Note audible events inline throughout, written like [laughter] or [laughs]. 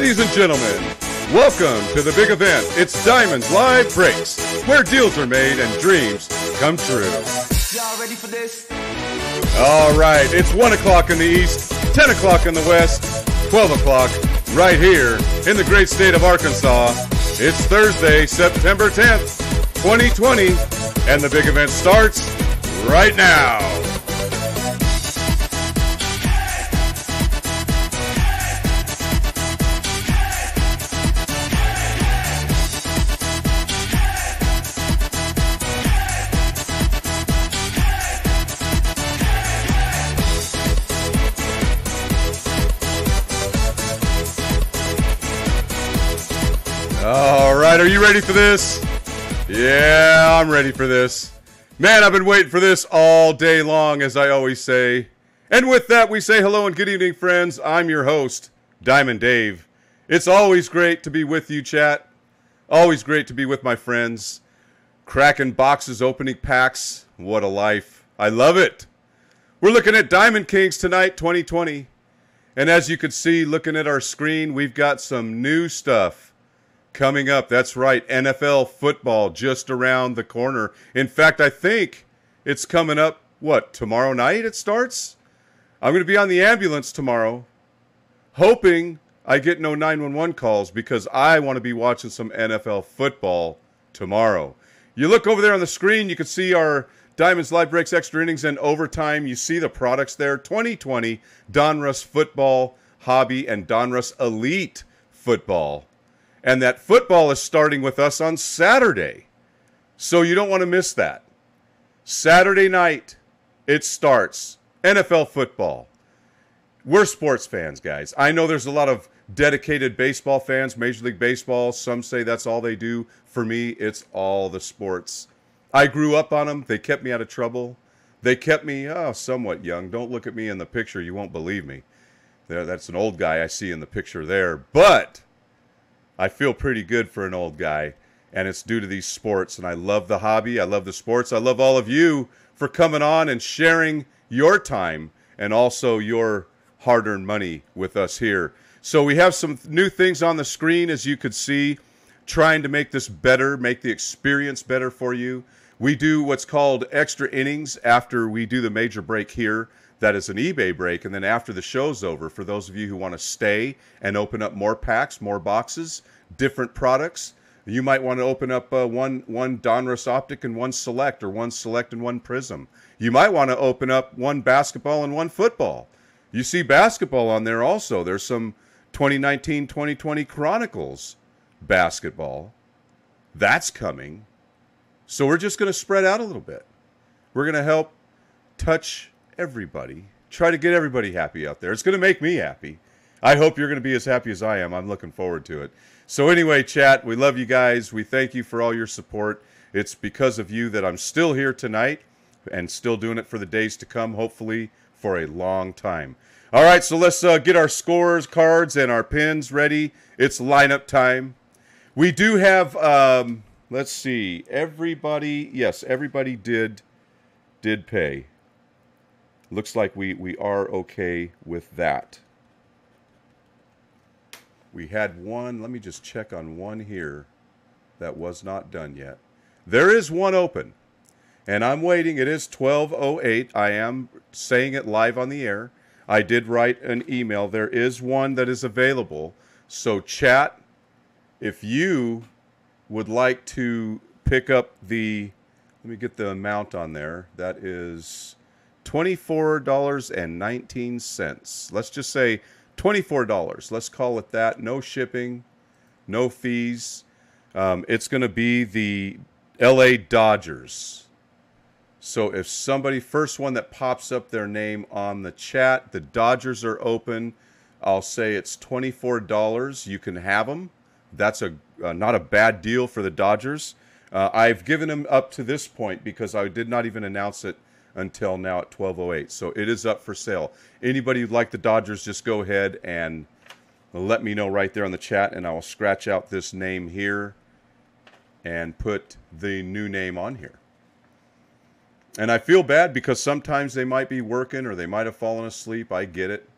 Ladies and gentlemen, welcome to the big event. It's Diamonds Live Breaks, where deals are made and dreams come true. Y'all ready for this? All right, it's 1 o'clock in the East, 10 o'clock in the West, 12 o'clock right here in the great state of Arkansas. It's Thursday, September 10th, 2020, and the big event starts right now. ready for this? Yeah, I'm ready for this. Man, I've been waiting for this all day long, as I always say. And with that, we say hello and good evening, friends. I'm your host, Diamond Dave. It's always great to be with you, chat. Always great to be with my friends. Cracking boxes, opening packs. What a life. I love it. We're looking at Diamond Kings tonight, 2020. And as you can see, looking at our screen, we've got some new stuff coming up. That's right, NFL football just around the corner. In fact, I think it's coming up, what, tomorrow night it starts? I'm going to be on the ambulance tomorrow, hoping I get no 911 calls because I want to be watching some NFL football tomorrow. You look over there on the screen, you can see our Diamonds Live Breaks Extra Innings and Overtime. You see the products there 2020 Donruss Football Hobby and Donruss Elite Football and that football is starting with us on Saturday. So you don't want to miss that. Saturday night, it starts NFL football. We're sports fans, guys. I know there's a lot of dedicated baseball fans, Major League Baseball. Some say that's all they do. For me, it's all the sports. I grew up on them. They kept me out of trouble. They kept me, oh, somewhat young. Don't look at me in the picture. You won't believe me. That's an old guy I see in the picture there. But I feel pretty good for an old guy, and it's due to these sports. And I love the hobby. I love the sports. I love all of you for coming on and sharing your time and also your hard earned money with us here. So, we have some new things on the screen, as you could see, trying to make this better, make the experience better for you. We do what's called extra innings after we do the major break here that is an eBay break. And then after the show's over, for those of you who want to stay and open up more packs, more boxes, different products, you might want to open up uh, one one Donruss Optic and one Select, or one Select and one Prism. You might want to open up one basketball and one football. You see basketball on there also. There's some 2019-2020 Chronicles basketball. That's coming. So we're just going to spread out a little bit. We're going to help touch everybody. Try to get everybody happy out there. It's going to make me happy. I hope you're going to be as happy as I am. I'm looking forward to it. So, anyway, chat, we love you guys. We thank you for all your support. It's because of you that I'm still here tonight and still doing it for the days to come, hopefully, for a long time. All right, so let's uh, get our scores, cards, and our pins ready. It's lineup time. We do have, um, let's see, everybody, yes, everybody did did pay. Looks like we, we are okay with that. We had one, let me just check on one here that was not done yet. There is one open, and I'm waiting. It is 12.08. I am saying it live on the air. I did write an email. There is one that is available. So, chat, if you would like to pick up the, let me get the amount on there. That is $24.19. Let's just say $24. Let's call it that. No shipping, no fees. Um, it's going to be the LA Dodgers. So if somebody, first one that pops up their name on the chat, the Dodgers are open. I'll say it's $24. You can have them. That's a uh, not a bad deal for the Dodgers. Uh, I've given them up to this point because I did not even announce it until now at 1208. So it is up for sale. Anybody who'd like the Dodgers, just go ahead and let me know right there on the chat, and I will scratch out this name here and put the new name on here. And I feel bad because sometimes they might be working or they might have fallen asleep. I get it.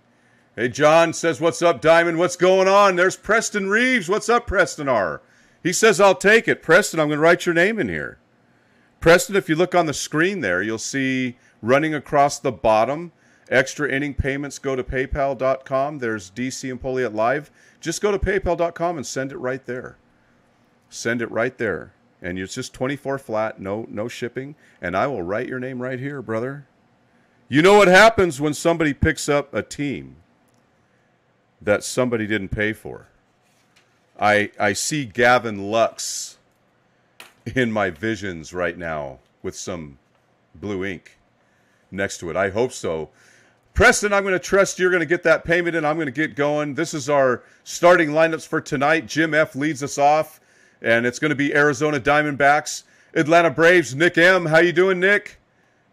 Hey, John says, What's up, Diamond? What's going on? There's Preston Reeves. What's up, Preston R? He says, I'll take it. Preston, I'm going to write your name in here. Preston, if you look on the screen there, you'll see running across the bottom. Extra inning payments go to paypal.com. There's DC and Poliet Live. Just go to paypal.com and send it right there. Send it right there. And it's just 24 flat, no no shipping, and I will write your name right here, brother. You know what happens when somebody picks up a team that somebody didn't pay for. I I see Gavin Lux in my visions right now with some blue ink next to it. I hope so. Preston, I'm going to trust you're going to get that payment and I'm going to get going. This is our starting lineups for tonight. Jim F leads us off, and it's going to be Arizona Diamondbacks, Atlanta Braves. Nick M, how you doing, Nick?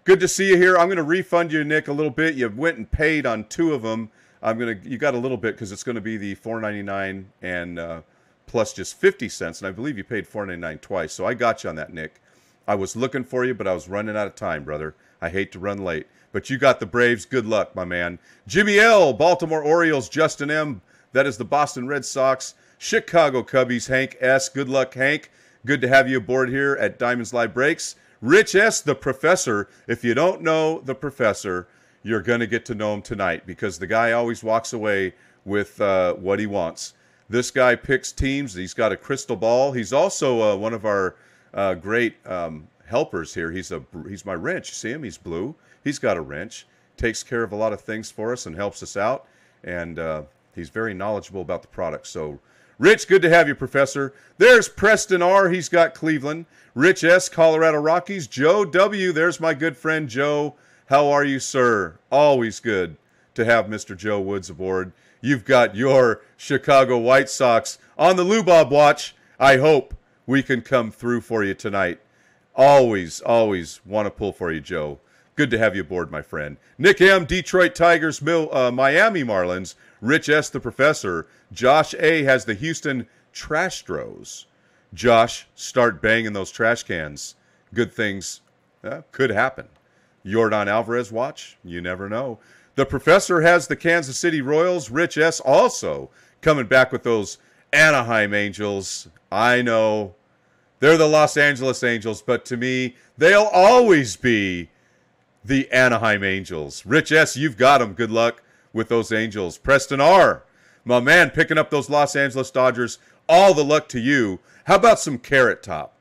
Good to see you here. I'm going to refund you, Nick, a little bit. You went and paid on two of them. I'm going to you got a little bit because it's going to be the 4.99 and. Uh, plus just 50 cents. And I believe you paid 4.99 twice. So I got you on that, Nick. I was looking for you, but I was running out of time, brother. I hate to run late, but you got the Braves. Good luck, my man. Jimmy L, Baltimore Orioles, Justin M. That is the Boston Red Sox, Chicago Cubbies, Hank S. Good luck, Hank. Good to have you aboard here at Diamonds Live Breaks. Rich S., the professor. If you don't know the professor, you're going to get to know him tonight because the guy always walks away with uh, what he wants. This guy picks teams. He's got a crystal ball. He's also uh, one of our uh, great um, helpers here. He's a he's my wrench. You see him? He's blue. He's got a wrench. Takes care of a lot of things for us and helps us out. And uh, he's very knowledgeable about the product. So, Rich, good to have you, Professor. There's Preston R. He's got Cleveland. Rich S. Colorado Rockies. Joe W. There's my good friend Joe. How are you, sir? Always good to have Mr. Joe Woods aboard you've got your Chicago White Sox on the Lubob watch. I hope we can come through for you tonight. Always, always want to pull for you, Joe. Good to have you aboard, my friend. Nick M., Detroit Tigers, Mil- uh, Miami Marlins. Rich S., the professor. Josh A. has the Houston Trash Stros. Josh, start banging those trash cans. Good things uh, could happen. Jordan Alvarez watch, you never know. The professor has the Kansas City Royals. Rich S. also coming back with those Anaheim Angels. I know they're the Los Angeles Angels, but to me, they'll always be the Anaheim Angels. Rich S., you've got them. Good luck with those Angels. Preston R., my man, picking up those Los Angeles Dodgers. All the luck to you. How about some Carrot Top?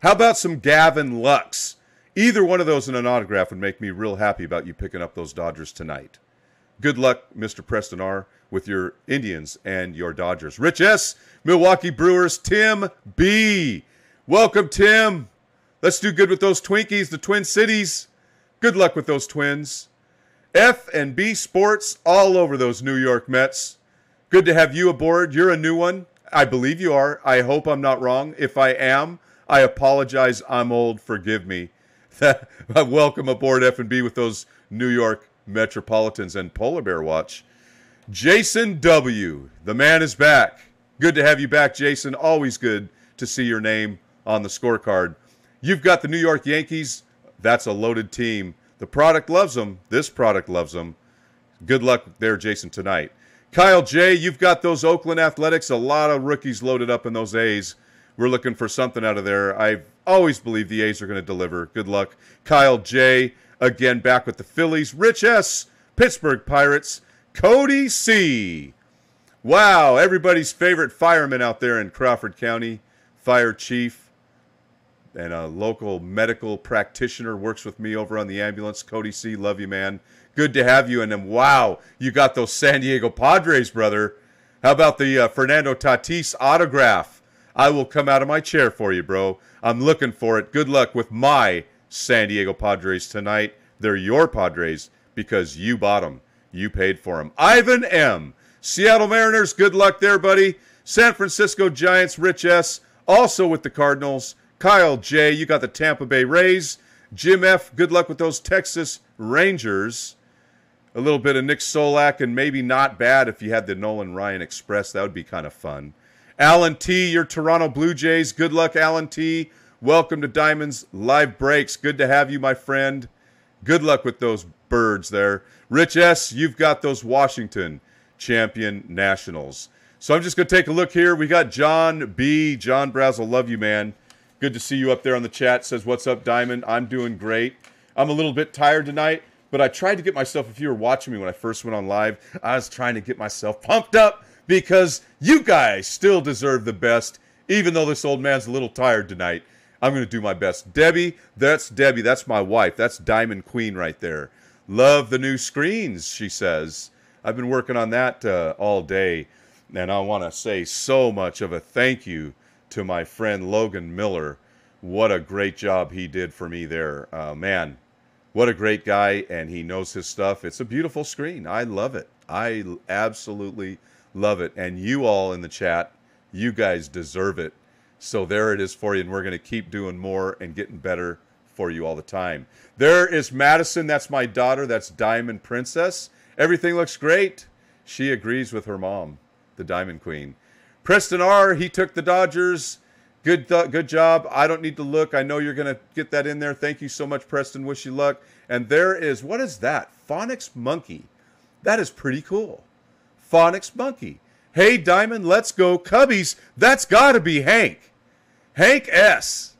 How about some Gavin Lux? Either one of those in an autograph would make me real happy about you picking up those Dodgers tonight. Good luck, Mr. Preston R., with your Indians and your Dodgers. Rich S., Milwaukee Brewers, Tim B. Welcome, Tim. Let's do good with those Twinkies, the Twin Cities. Good luck with those Twins. F and B Sports all over those New York Mets. Good to have you aboard. You're a new one. I believe you are. I hope I'm not wrong. If I am, I apologize. I'm old. Forgive me that, [laughs] uh, welcome aboard F&B with those New York Metropolitans and Polar Bear Watch. Jason W., the man is back. Good to have you back, Jason. Always good to see your name on the scorecard. You've got the New York Yankees. That's a loaded team. The product loves them. This product loves them. Good luck there, Jason, tonight. Kyle J., you've got those Oakland Athletics. A lot of rookies loaded up in those A's. We're looking for something out of there. I've always believe the A's are going to deliver. Good luck. Kyle J. Again, back with the Phillies. Rich S. Pittsburgh Pirates. Cody C. Wow, everybody's favorite fireman out there in Crawford County, fire chief, and a local medical practitioner works with me over on the ambulance. Cody C. Love you, man. Good to have you. And then, wow, you got those San Diego Padres, brother. How about the uh, Fernando Tatis autograph? I will come out of my chair for you, bro. I'm looking for it. Good luck with my San Diego Padres tonight. They're your Padres because you bought them. You paid for them. Ivan M. Seattle Mariners, good luck there, buddy. San Francisco Giants, Rich S. Also with the Cardinals. Kyle J. You got the Tampa Bay Rays. Jim F. Good luck with those Texas Rangers. A little bit of Nick Solak, and maybe not bad if you had the Nolan Ryan Express. That would be kind of fun. Alan T, your Toronto Blue Jays. Good luck, Alan T. Welcome to Diamonds Live Breaks. Good to have you, my friend. Good luck with those birds there. Rich S, you've got those Washington champion nationals. So I'm just going to take a look here. We got John B. John Brazel, love you, man. Good to see you up there on the chat. Says, What's up, Diamond? I'm doing great. I'm a little bit tired tonight, but I tried to get myself, if you were watching me when I first went on live, I was trying to get myself pumped up because you guys still deserve the best, even though this old man's a little tired tonight. I'm going to do my best. Debbie, that's Debbie. That's my wife. That's Diamond Queen right there. Love the new screens, she says. I've been working on that uh, all day, and I want to say so much of a thank you to my friend Logan Miller. What a great job he did for me there. Uh, man, what a great guy, and he knows his stuff. It's a beautiful screen. I love it. I absolutely Love it. And you all in the chat, you guys deserve it. So there it is for you. And we're going to keep doing more and getting better for you all the time. There is Madison. That's my daughter. That's Diamond Princess. Everything looks great. She agrees with her mom, the Diamond Queen. Preston R. He took the Dodgers. Good, th- good job. I don't need to look. I know you're going to get that in there. Thank you so much, Preston. Wish you luck. And there is, what is that? Phonics Monkey. That is pretty cool. Phonics Monkey. Hey, Diamond, let's go Cubbies. That's got to be Hank. Hank S.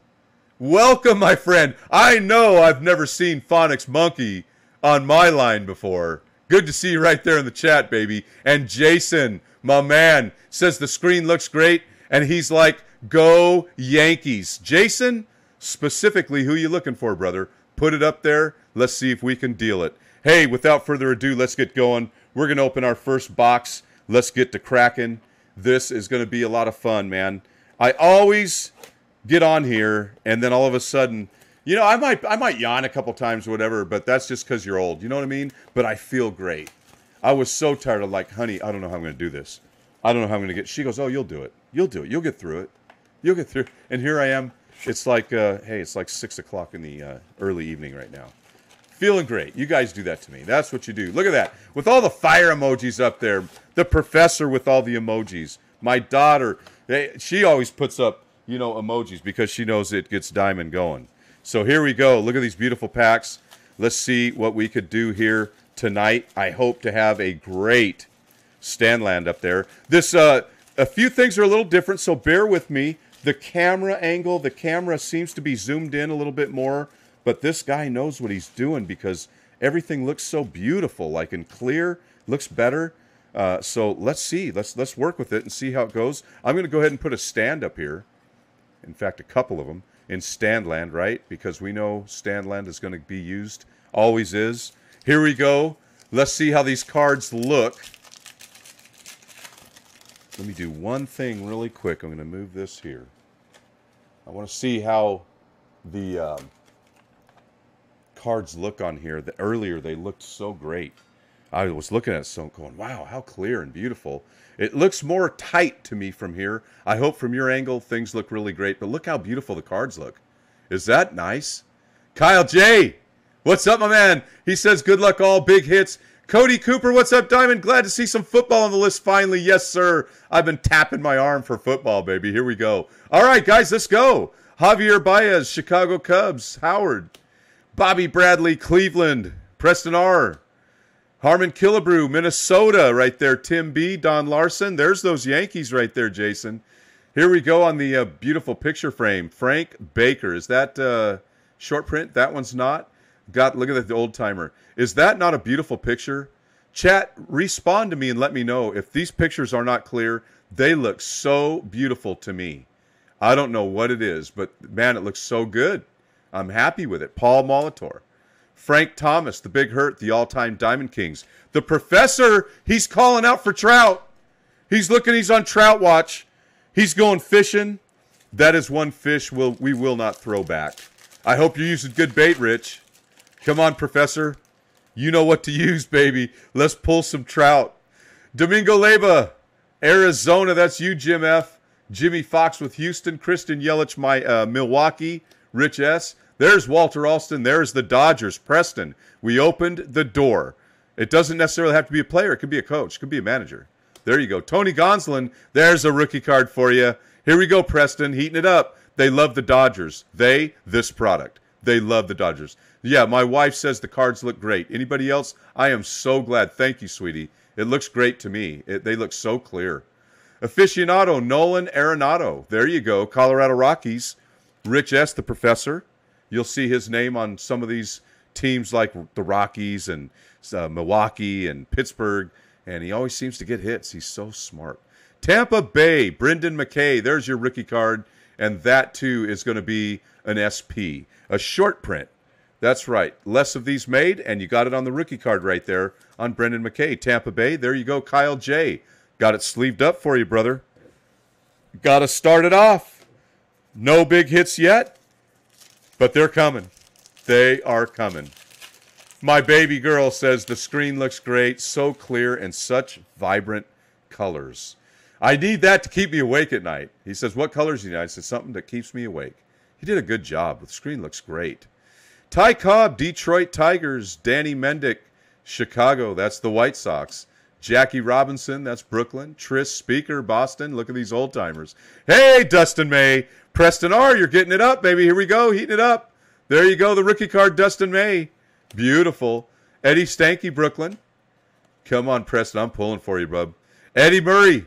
Welcome, my friend. I know I've never seen Phonics Monkey on my line before. Good to see you right there in the chat, baby. And Jason, my man, says the screen looks great. And he's like, go Yankees. Jason, specifically who you looking for, brother. Put it up there. Let's see if we can deal it. Hey, without further ado, let's get going. We're going to open our first box. Let's get to cracking. This is going to be a lot of fun, man. I always get on here and then all of a sudden, you know, I might I might yawn a couple times or whatever, but that's just cuz you're old. You know what I mean? But I feel great. I was so tired of like, "Honey, I don't know how I'm going to do this. I don't know how I'm going to get." She goes, "Oh, you'll do it. You'll do it. You'll get through it. You'll get through." And here I am. It's like, uh, hey, it's like six o'clock in the uh, early evening right now. Feeling great. You guys do that to me. That's what you do. Look at that. With all the fire emojis up there, the professor with all the emojis, my daughter, eh, she always puts up, you know, emojis because she knows it gets Diamond going. So here we go. Look at these beautiful packs. Let's see what we could do here tonight. I hope to have a great Stanland up there. This, uh, a few things are a little different, so bear with me. The camera angle, the camera seems to be zoomed in a little bit more but this guy knows what he's doing because everything looks so beautiful, like and clear, looks better. Uh, so let's see. Let's let's work with it and see how it goes. I'm going to go ahead and put a stand up here. In fact, a couple of them in Standland, right? Because we know Standland is going to be used, always is. Here we go. Let's see how these cards look. Let me do one thing really quick. I'm going to move this here. I want to see how the um, cards look on here, the earlier they looked so great. I was looking at some going, wow, how clear and beautiful. It looks more tight to me from here. I hope from your angle things look really great, but look how beautiful the cards look. Is that nice? Kyle J, what's up, my man? He says, good luck, all big hits. Cody Cooper, what's up, Diamond? Glad to see some football on the list finally. Yes, sir. I've been tapping my arm for football, baby. Here we go. All right, guys, let's go. Javier Baez, Chicago Cubs, Howard. Bobby Bradley, Cleveland, Preston R. Harmon Killebrew, Minnesota, right there. Tim B, Don Larson. There's those Yankees right there, Jason. Here we go on the uh, beautiful picture frame. Frank Baker. Is that uh, short print? That one's not. God, look at the old timer. Is that not a beautiful picture? Chat, respond to me and let me know if these pictures are not clear. They look so beautiful to me. I don't know what it is, but man, it looks so good. I'm happy with it. Paul Molitor, Frank Thomas, the Big Hurt, the all-time Diamond Kings, the Professor. He's calling out for trout. He's looking. He's on trout watch. He's going fishing. That is one fish will we will not throw back. I hope you're using good bait, Rich. Come on, Professor. You know what to use, baby. Let's pull some trout. Domingo Leba, Arizona. That's you, Jim F. Jimmy Fox with Houston. Kristen Yelich, my uh, Milwaukee. Rich S. There's Walter Alston. There's the Dodgers, Preston. We opened the door. It doesn't necessarily have to be a player. It could be a coach. It could be a manager. There you go. Tony Gonslin, There's a rookie card for you. Here we go, Preston. Heating it up. They love the Dodgers. They this product. They love the Dodgers. Yeah, my wife says the cards look great. Anybody else? I am so glad. Thank you, sweetie. It looks great to me. It, they look so clear. Aficionado Nolan Arenado. There you go. Colorado Rockies. Rich S., the professor. You'll see his name on some of these teams like the Rockies and uh, Milwaukee and Pittsburgh, and he always seems to get hits. He's so smart. Tampa Bay, Brendan McKay. There's your rookie card, and that too is going to be an SP, a short print. That's right. Less of these made, and you got it on the rookie card right there on Brendan McKay. Tampa Bay, there you go. Kyle J. Got it sleeved up for you, brother. Got to start it off. No big hits yet. But they're coming. They are coming. My baby girl says the screen looks great, so clear and such vibrant colors. I need that to keep me awake at night. He says, What colors do you need? I said, Something that keeps me awake. He did a good job. The screen looks great. Ty Cobb, Detroit Tigers, Danny Mendick, Chicago. That's the White Sox. Jackie Robinson, that's Brooklyn. Tris Speaker, Boston. Look at these old timers. Hey, Dustin May. Preston R, you're getting it up, baby. Here we go, heating it up. There you go, the rookie card, Dustin May. Beautiful. Eddie Stanky, Brooklyn. Come on, Preston, I'm pulling for you, bub. Eddie Murray,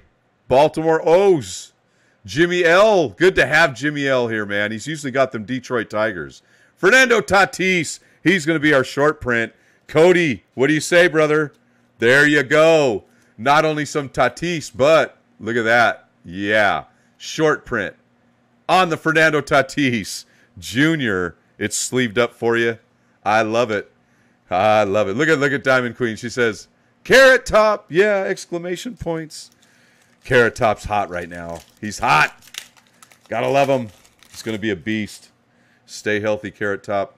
Baltimore O's. Jimmy L, good to have Jimmy L here, man. He's usually got them Detroit Tigers. Fernando Tatis, he's going to be our short print. Cody, what do you say, brother? There you go. Not only some Tatis, but look at that. Yeah. Short print on the Fernando Tatis Jr. It's sleeved up for you. I love it. I love it. Look at look at Diamond Queen. She says, "Carrot Top, yeah!" Exclamation points. Carrot Top's hot right now. He's hot. Gotta love him. He's gonna be a beast. Stay healthy, Carrot Top.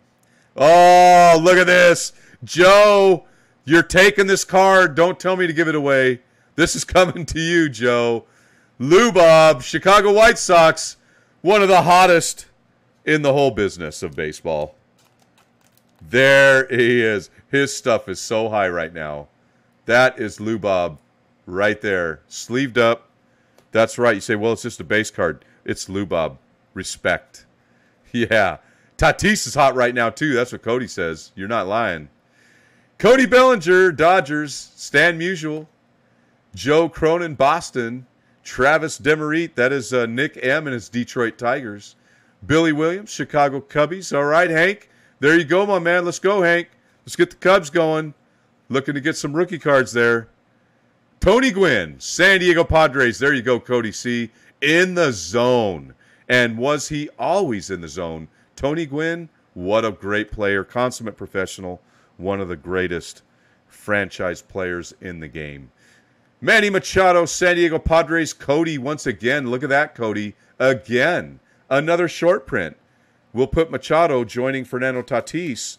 Oh, look at this, Joe. You're taking this card. Don't tell me to give it away. This is coming to you, Joe. Lou Bob, Chicago White Sox, one of the hottest in the whole business of baseball. There he is. His stuff is so high right now. That is Lou Bob right there, sleeved up. That's right. You say, well, it's just a base card. It's Lou Bob. Respect. [laughs] Yeah. Tatis is hot right now, too. That's what Cody says. You're not lying. Cody Bellinger, Dodgers. Stan Musial, Joe Cronin, Boston. Travis Demerit, that is uh, Nick M. and his Detroit Tigers. Billy Williams, Chicago Cubbies. All right, Hank. There you go, my man. Let's go, Hank. Let's get the Cubs going. Looking to get some rookie cards there. Tony Gwynn, San Diego Padres. There you go, Cody C. In the zone. And was he always in the zone? Tony Gwynn, what a great player, consummate professional one of the greatest franchise players in the game. Manny Machado, San Diego Padres, Cody once again. Look at that, Cody. Again. Another short print. We'll put Machado joining Fernando Tatis.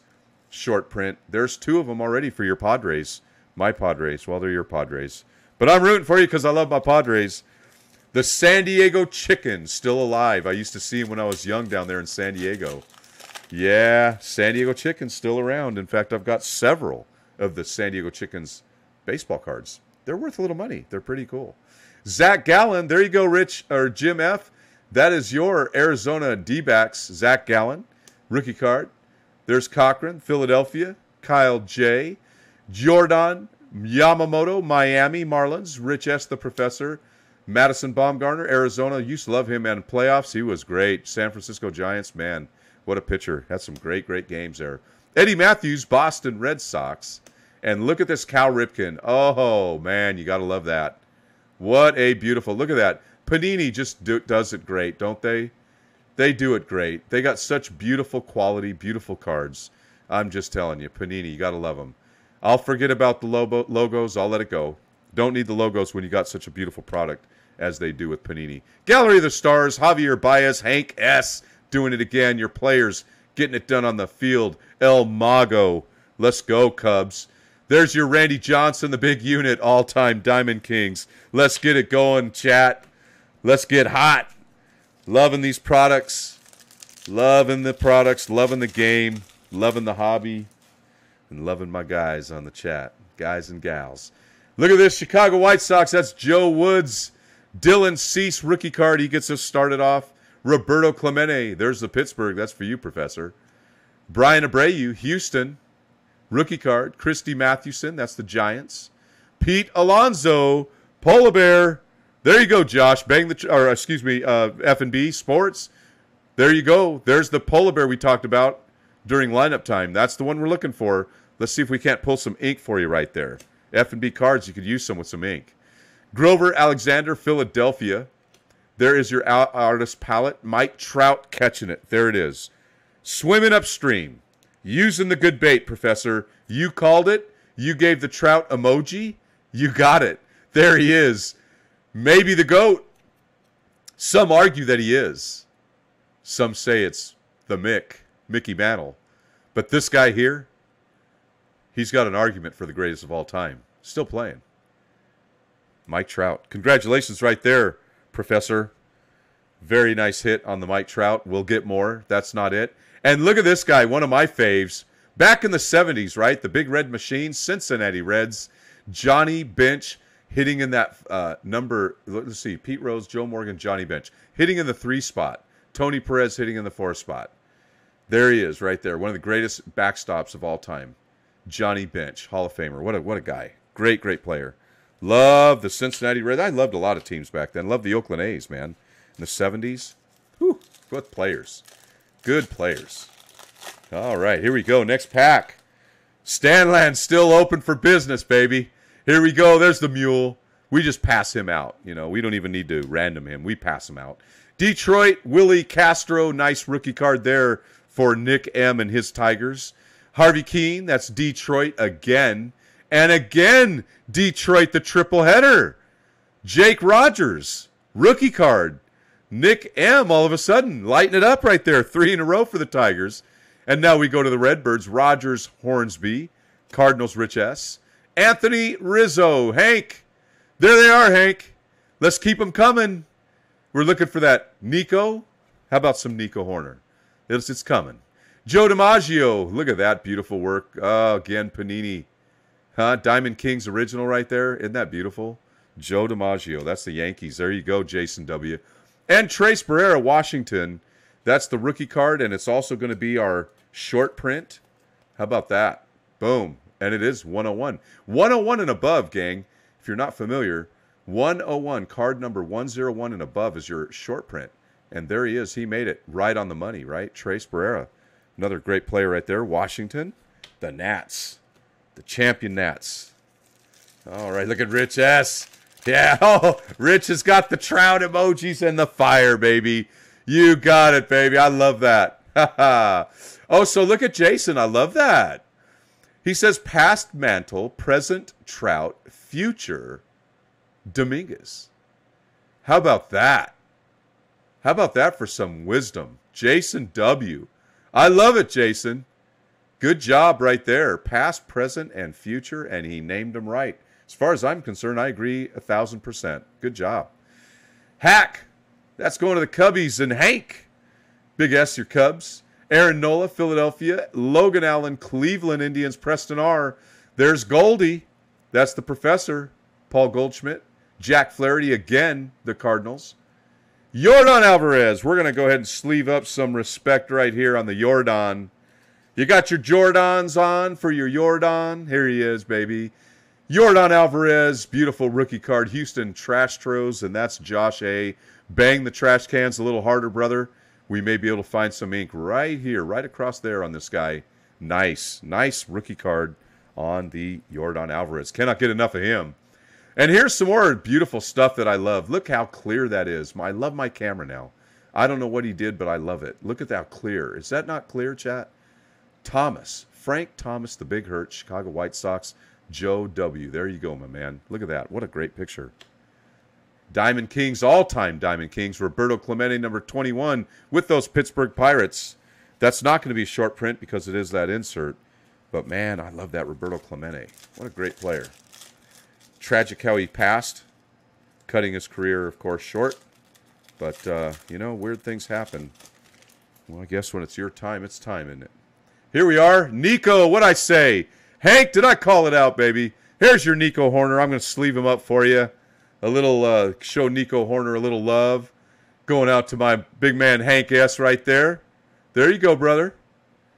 Short print. There's two of them already for your Padres. My Padres. Well, they're your Padres. But I'm rooting for you because I love my Padres. The San Diego Chicken, still alive. I used to see him when I was young down there in San Diego. Yeah, San Diego Chicken's still around. In fact, I've got several of the San Diego Chickens baseball cards. They're worth a little money. They're pretty cool. Zach Gallen, there you go, Rich or Jim F. That is your Arizona D Zach Gallen, rookie card. There's Cochran, Philadelphia, Kyle J, Jordan, Yamamoto, Miami Marlins, Rich S. the Professor, Madison Baumgartner, Arizona. Used to love him in playoffs. He was great. San Francisco Giants, man. What a pitcher. Had some great, great games there. Eddie Matthews, Boston Red Sox. And look at this Cal Ripken. Oh, man, you got to love that. What a beautiful. Look at that. Panini just do, does it great, don't they? They do it great. They got such beautiful quality, beautiful cards. I'm just telling you, Panini, you got to love them. I'll forget about the logo, logos. I'll let it go. Don't need the logos when you got such a beautiful product as they do with Panini. Gallery of the Stars, Javier Baez, Hank S., doing it again. Your players getting it done on the field. El Mago. Let's go, Cubs. There's your Randy Johnson, the big unit, all time Diamond Kings. Let's get it going, chat. Let's get hot. Loving these products. Loving the products. Loving the game. Loving the hobby. And loving my guys on the chat, guys and gals. Look at this Chicago White Sox. That's Joe Woods. Dylan Cease rookie card. He gets us started off. Roberto Clemente, there's the Pittsburgh. That's for you, Professor. Brian Abreu, Houston. Rookie card. Christy Mathewson, that's the Giants. Pete Alonzo, Polar Bear. There you go, Josh. Bang the, or excuse me, uh, F&B Sports. There you go. There's the Polar Bear we talked about during lineup time. That's the one we're looking for. Let's see if we can't pull some ink for you right there. F&B cards, you could use some with some ink. Grover Alexander, Philadelphia. There is your artist palette. Mike Trout catching it. There it is. Swimming upstream. Using the good bait, Professor. You called it. You gave the trout emoji. You got it. There he is. Maybe the GOAT. Some argue that he is. Some say it's the Mick, Mickey Mantle. But this guy here, he's got an argument for the greatest of all time. Still playing. Mike Trout. Congratulations right there Professor. Very nice hit on the Mike Trout. We'll get more. That's not it. And look at this guy, one of my faves. Back in the 70s, right? The Big Red Machine, Cincinnati Reds. Johnny Bench hitting in that uh, number. Let's see. Pete Rose, Joe Morgan, Johnny Bench. Hitting in the three spot. Tony Perez hitting in the four spot. There he is, right there. One of the greatest backstops of all time. Johnny Bench, Hall of Famer. What a what a guy. Great, great player. Love the Cincinnati Reds. I loved a lot of teams back then. Loved the Oakland A's, man. In the 70s. Whew, good players. Good players. All right, here we go. Next pack. Stanland still open for business, baby. Here we go. There's the mule. We just pass him out. You know, we don't even need to random him. We pass him out. Detroit, Willie Castro. Nice rookie card there for Nick M. and his Tigers. Harvey Keene, that's Detroit again. And again, Detroit, the triple header. Jake Rogers, rookie card. Nick M, all of a sudden, lighting it up right there. Three in a row for the Tigers. And now we go to the Redbirds. Rogers, Hornsby, Cardinals, Rich S. Anthony Rizzo, Hank. There they are, Hank. Let's keep them coming. We're looking for that Nico. How about some Nico Horner? It's, it's coming. Joe DiMaggio, look at that beautiful work. Uh, again, Panini Huh? Diamond King's original right there. Isn't that beautiful? Joe DiMaggio. That's the Yankees. There you go, Jason W. And Trace Barrera, Washington. That's the rookie card, and it's also going to be our short print. How about that? Boom. And it is 101. 101 and above, gang. If you're not familiar, 101, card number 101 and above is your short print. And there he is. He made it right on the money, right? Trace Barrera. Another great player right there. Washington, the Nats. The champion Nats. All right, look at Rich S. Yeah, [laughs] oh, Rich has got the trout emojis and the fire, baby. You got it, baby. I love that. [laughs] oh, so look at Jason. I love that. He says past Mantle, present Trout, future Dominguez. How about that? How about that for some wisdom? Jason W. I love it, Jason. Good job right there, past, present, and future, and he named them right. As far as I'm concerned, I agree a thousand percent. Good job. Hack, that's going to the Cubbies and Hank. Big S, your Cubs. Aaron Nola, Philadelphia. Logan Allen, Cleveland Indians. Preston R. There's Goldie. That's the professor, Paul Goldschmidt. Jack Flaherty again, the Cardinals. Jordan Alvarez. We're going to go ahead and sleeve up some respect right here on the Jordan. You got your Jordans on for your Jordan. Here he is, baby. Jordan Alvarez, beautiful rookie card. Houston Trash Tros, and that's Josh A. Bang the trash cans a little harder, brother. We may be able to find some ink right here, right across there on this guy. Nice, nice rookie card on the Jordan Alvarez. Cannot get enough of him. And here's some more beautiful stuff that I love. Look how clear that is. I love my camera now. I don't know what he did, but I love it. Look at how clear. Is that not clear, chat? Thomas, Frank Thomas, the Big Hurt, Chicago White Sox, Joe W. There you go, my man. Look at that. What a great picture. Diamond Kings, all time Diamond Kings, Roberto Clemente, number 21, with those Pittsburgh Pirates. That's not going to be short print because it is that insert. But man, I love that Roberto Clemente. What a great player. Tragic how he passed, cutting his career, of course, short. But, uh, you know, weird things happen. Well, I guess when it's your time, it's time, isn't it? Here we are. Nico, what I say? Hank, did I call it out, baby? Here's your Nico Horner. I'm going to sleeve him up for you. A little, uh, show Nico Horner a little love. Going out to my big man Hank S right there. There you go, brother.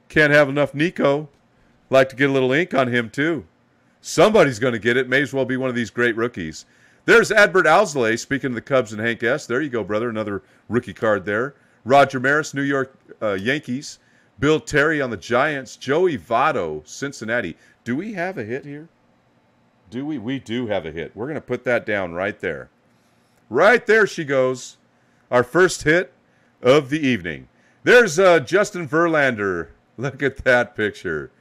Can't have enough Nico. Like to get a little ink on him, too. Somebody's going to get it. May as well be one of these great rookies. There's Adbert Owsley, speaking of the Cubs and Hank S. There you go, brother. Another rookie card there. Roger Maris, New York uh, Yankees. Bill Terry on the Giants, Joey Votto, Cincinnati. Do we have a hit here? Do we? We do have a hit. We're going to put that down right there. Right there she goes. Our first hit of the evening. There's uh, Justin Verlander. [laughs] Look at that picture.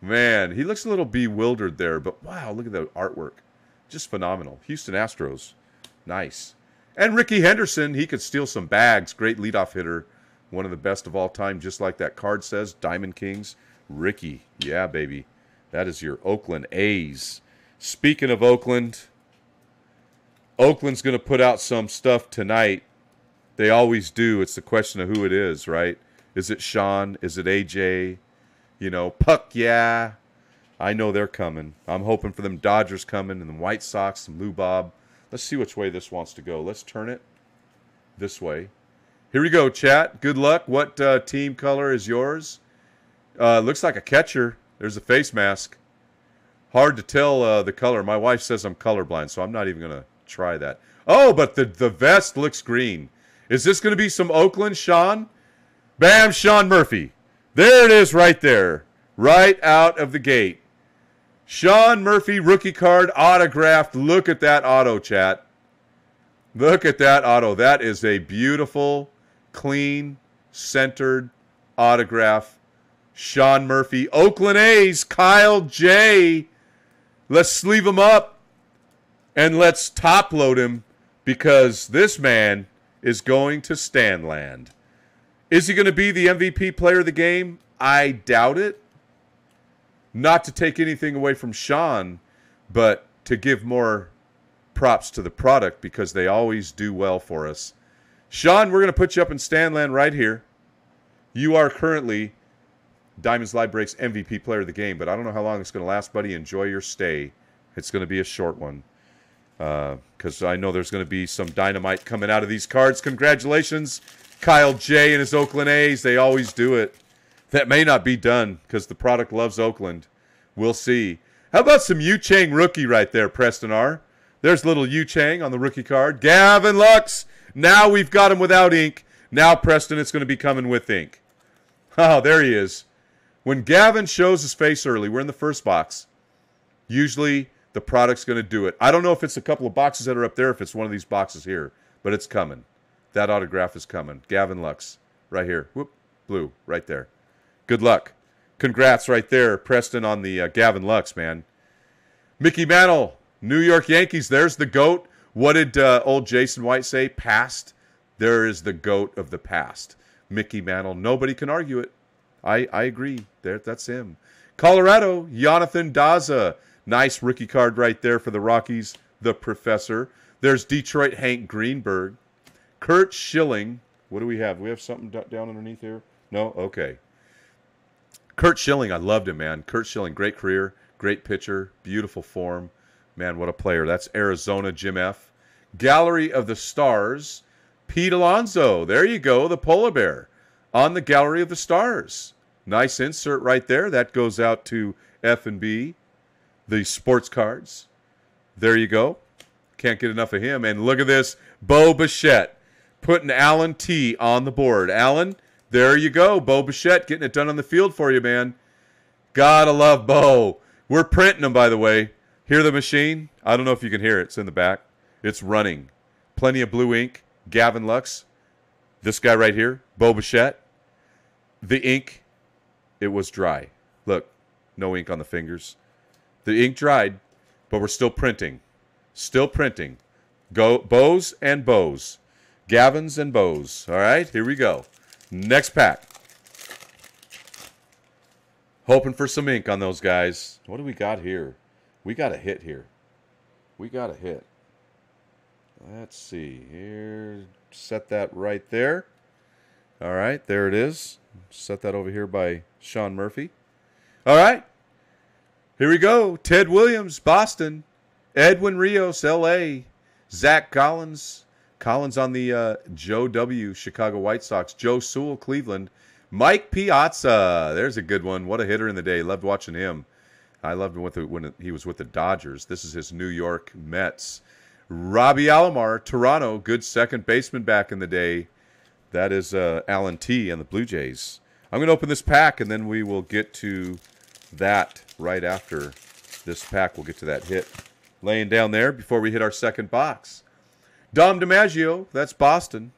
Man, he looks a little bewildered there, but wow, look at the artwork. Just phenomenal. Houston Astros. Nice. And Ricky Henderson, he could steal some bags. Great leadoff hitter one of the best of all time, just like that card says, Diamond Kings. Ricky, yeah, baby. That is your Oakland A's. Speaking of Oakland, Oakland's going to put out some stuff tonight. They always do. It's the question of who it is, right? Is it Sean? Is it AJ? You know, puck, yeah. I know they're coming. I'm hoping for them Dodgers coming and the White Sox and Lou Bob. Let's see which way this wants to go. Let's turn it this way. Here we go, chat. Good luck. What uh, team color is yours? Uh, looks like a catcher. There's a face mask. Hard to tell uh, the color. My wife says I'm colorblind, so I'm not even gonna try that. Oh, but the the vest looks green. Is this gonna be some Oakland Sean? Bam, Sean Murphy. There it is, right there, right out of the gate. Sean Murphy rookie card autographed. Look at that auto chat. Look at that auto. That is a beautiful clean, centered autograph. Sean Murphy, Oakland A's, Kyle J. Let's sleeve him up and let's top load him because this man is going to stand land. Is he going to be the MVP player of the game? I doubt it. Not to take anything away from Sean, but to give more props to the product because they always do well for us. Sean, we're going to put you up in Stanland right here. You are currently Diamonds Live Breaks MVP player of the game, but I don't know how long it's going to last, buddy. Enjoy your stay. It's going to be a short one because uh, I know there's going to be some dynamite coming out of these cards. Congratulations, Kyle J and his Oakland A's. They always do it. That may not be done because the product loves Oakland. We'll see. How about some Yu Chang rookie right there, Preston R? There's little Yu Chang on the rookie card. Gavin Lux now we've got him without ink. Now Preston, it's going to be coming with ink. [laughs] Oh, there he is. When Gavin shows his face early, we're in the first box. Usually the product's going to do it. I don't know if it's a couple of boxes that are up there, if it's one of these boxes here, but it's coming. That autograph is coming. Gavin Lux, right here. Whoop, blue, right there. Good luck. Congrats, right there, Preston, on the uh, Gavin Lux, man. Mickey Mantle, New York Yankees. There's the GOAT. What did uh, old Jason White say? Past, there is the goat of the past. Mickey Mantle. Nobody can argue it. I, I agree. There, that's him. Colorado, Jonathan Daza. Nice rookie card right there for the Rockies. The professor. There's Detroit Hank Greenberg. Kurt Schilling. What do we have? We have something down underneath here. No, okay. Kurt Schilling, I loved him, man. Kurt Schilling, great career, great pitcher, beautiful form. Man, what a player. That's Arizona Jim F. Gallery of the Stars, Pete Alonso. There you go, the polar bear on the Gallery of the Stars. Nice insert right there. That goes out to F&B, the sports cards. There you go. Can't get enough of him. And look at this, Bo Bichette putting Alan T on the board. Alan, there you go. Bo Bichette getting it done on the field for you, man. Gotta love Bo. We're printing them, by the way. Hear the machine? I don't know if you can hear it. It's in the back. It's running. Plenty of blue ink. Gavin Lux. This guy right here, Bo Bichette. The ink, it was dry. Look, no ink on the fingers. The ink dried, but we're still printing. Still printing. Go bows and bows. Gavin's and bows. All right, here we go. Next pack. Hoping for some ink on those guys. What do we got here? We got a hit here. We got a hit. Let's see here. Set that right there. All right, there it is. Set that over here by Sean Murphy. All right, here we go. Ted Williams, Boston. Edwin Rios, L.A. Zach Collins. Collins on the uh, Joe W. Chicago White Sox. Joe Sewell, Cleveland. Mike Piazza. There's a good one. What a hitter in the day. Loved watching him. I loved him the, when he was with the Dodgers. This is his New York Mets. Robbie Alomar, Toronto, good second baseman back in the day. That is uh, Alan T. and the Blue Jays. I'm going to open this pack, and then we will get to that right after this pack. We'll get to that hit laying down there before we hit our second box. Dom DiMaggio, that's Boston.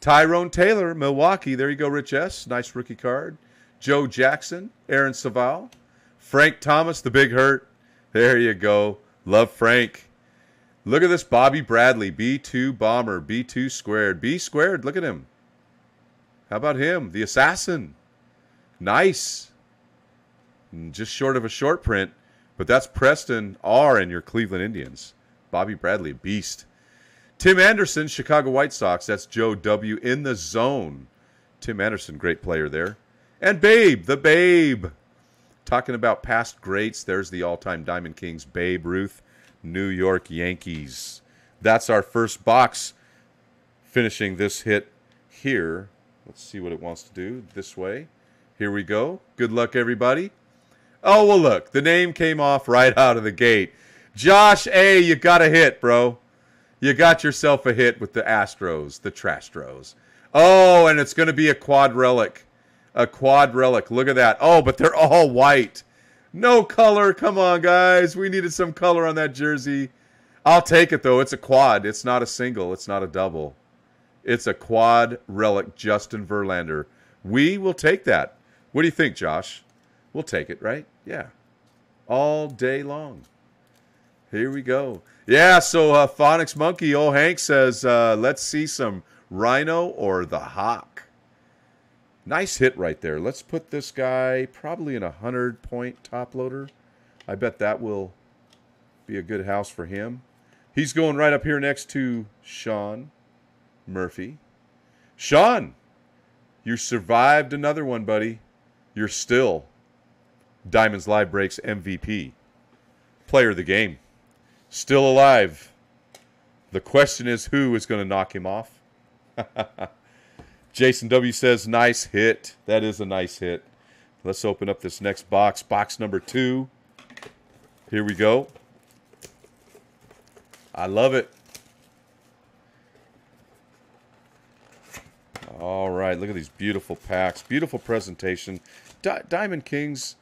Tyrone Taylor, Milwaukee. There you go, Rich S. Nice rookie card. Joe Jackson, Aaron Saval. Frank Thomas, the big hurt. There you go. Love Frank. Look at this Bobby Bradley, B2 Bomber, B2 squared, B squared. Look at him. How about him? The Assassin. Nice. Just short of a short print, but that's Preston R and your Cleveland Indians. Bobby Bradley, beast. Tim Anderson, Chicago White Sox. That's Joe W. in the zone. Tim Anderson, great player there. And Babe, the Babe. Talking about past greats, there's the all time Diamond Kings, Babe Ruth. New York Yankees. That's our first box. Finishing this hit here. Let's see what it wants to do this way. Here we go. Good luck, everybody. Oh, well, look, the name came off right out of the gate. Josh A., you got a hit, bro. You got yourself a hit with the Astros, the Trastros. Oh, and it's going to be a quad relic. A quad relic. Look at that. Oh, but they're all white. No color. Come on, guys. We needed some color on that jersey. I'll take it, though. It's a quad. It's not a single. It's not a double. It's a quad relic, Justin Verlander. We will take that. What do you think, Josh? We'll take it, right? Yeah. All day long. Here we go. Yeah, so uh, Phonics Monkey, old Hank says, uh, let's see some Rhino or the Hop. Nice hit right there. Let's put this guy probably in a 100-point top loader. I bet that will be a good house for him. He's going right up here next to Sean Murphy. Sean, you survived another one, buddy. You're still Diamonds Live Breaks MVP, player of the game. Still alive. The question is who is going to knock him off? [laughs] Jason W says, nice hit. That is a nice hit. Let's open up this next box, box number two. Here we go. I love it. All right, look at these beautiful packs. Beautiful presentation. Di Diamond Kings,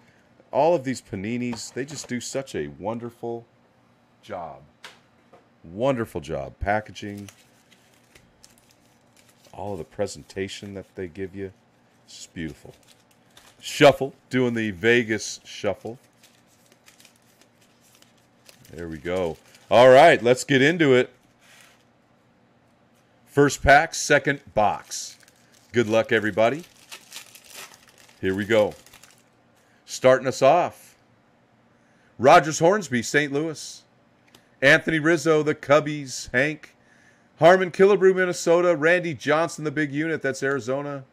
all of these paninis, they just do such a wonderful job. Wonderful job. Packaging, all of the presentation that they give you. It's just beautiful. Shuffle, doing the Vegas shuffle. There we go. All right, let's get into it. First pack, second box. Good luck, everybody. Here we go. Starting us off Rogers Hornsby, St. Louis. Anthony Rizzo, the Cubbies, Hank. Harmon Killebrew, Minnesota. Randy Johnson, the big unit. That's Arizona.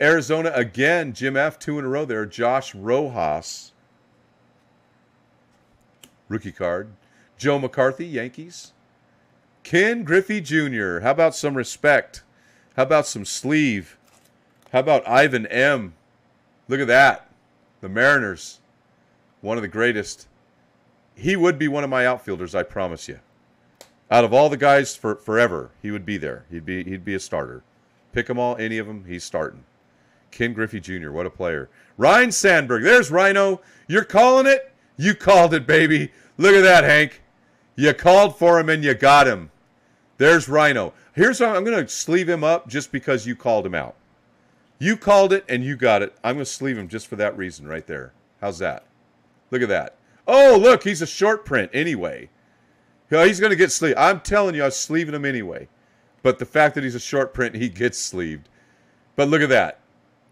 Arizona again. Jim F. Two in a row there. Josh Rojas, rookie card. Joe McCarthy, Yankees. Ken Griffey Jr. How about some respect? How about some sleeve? How about Ivan M? Look at that. The Mariners. One of the greatest. He would be one of my outfielders, I promise you out of all the guys for forever, he would be there. He'd be he'd be a starter. Pick them all, any of them, he's starting. Ken Griffey Jr., what a player. Ryan Sandberg, there's Rhino. You're calling it. You called it, baby. Look at that, Hank. You called for him and you got him. There's Rhino. Here's how I'm going to sleeve him up just because you called him out. You called it and you got it. I'm going to sleeve him just for that reason right there. How's that? Look at that. Oh, look, he's a short print anyway he's going to get sleeved. I'm telling you, I am sleeving him anyway. But the fact that he's a short print, he gets sleeved. But look at that.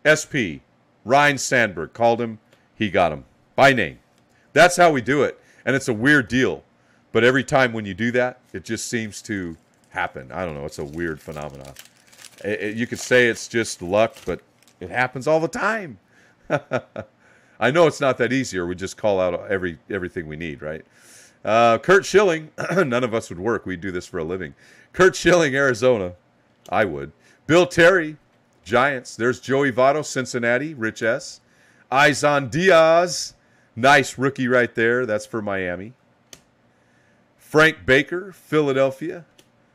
SP, Ryan Sandberg, called him. He got him by name. That's how we do it. And it's a weird deal. But every time when you do that, it just seems to happen. I don't know. It's a weird phenomenon. It, it, you could say it's just luck, but it happens all the time. [laughs] I know it's not that easy, or we just call out every everything we need, right? Uh, Kurt Schilling, [clears throat] none of us would work. We do this for a living. Kurt Schilling, Arizona. I would. Bill Terry, Giants. There's Joey Votto, Cincinnati. Rich S. Izan Diaz, nice rookie right there. That's for Miami. Frank Baker, Philadelphia.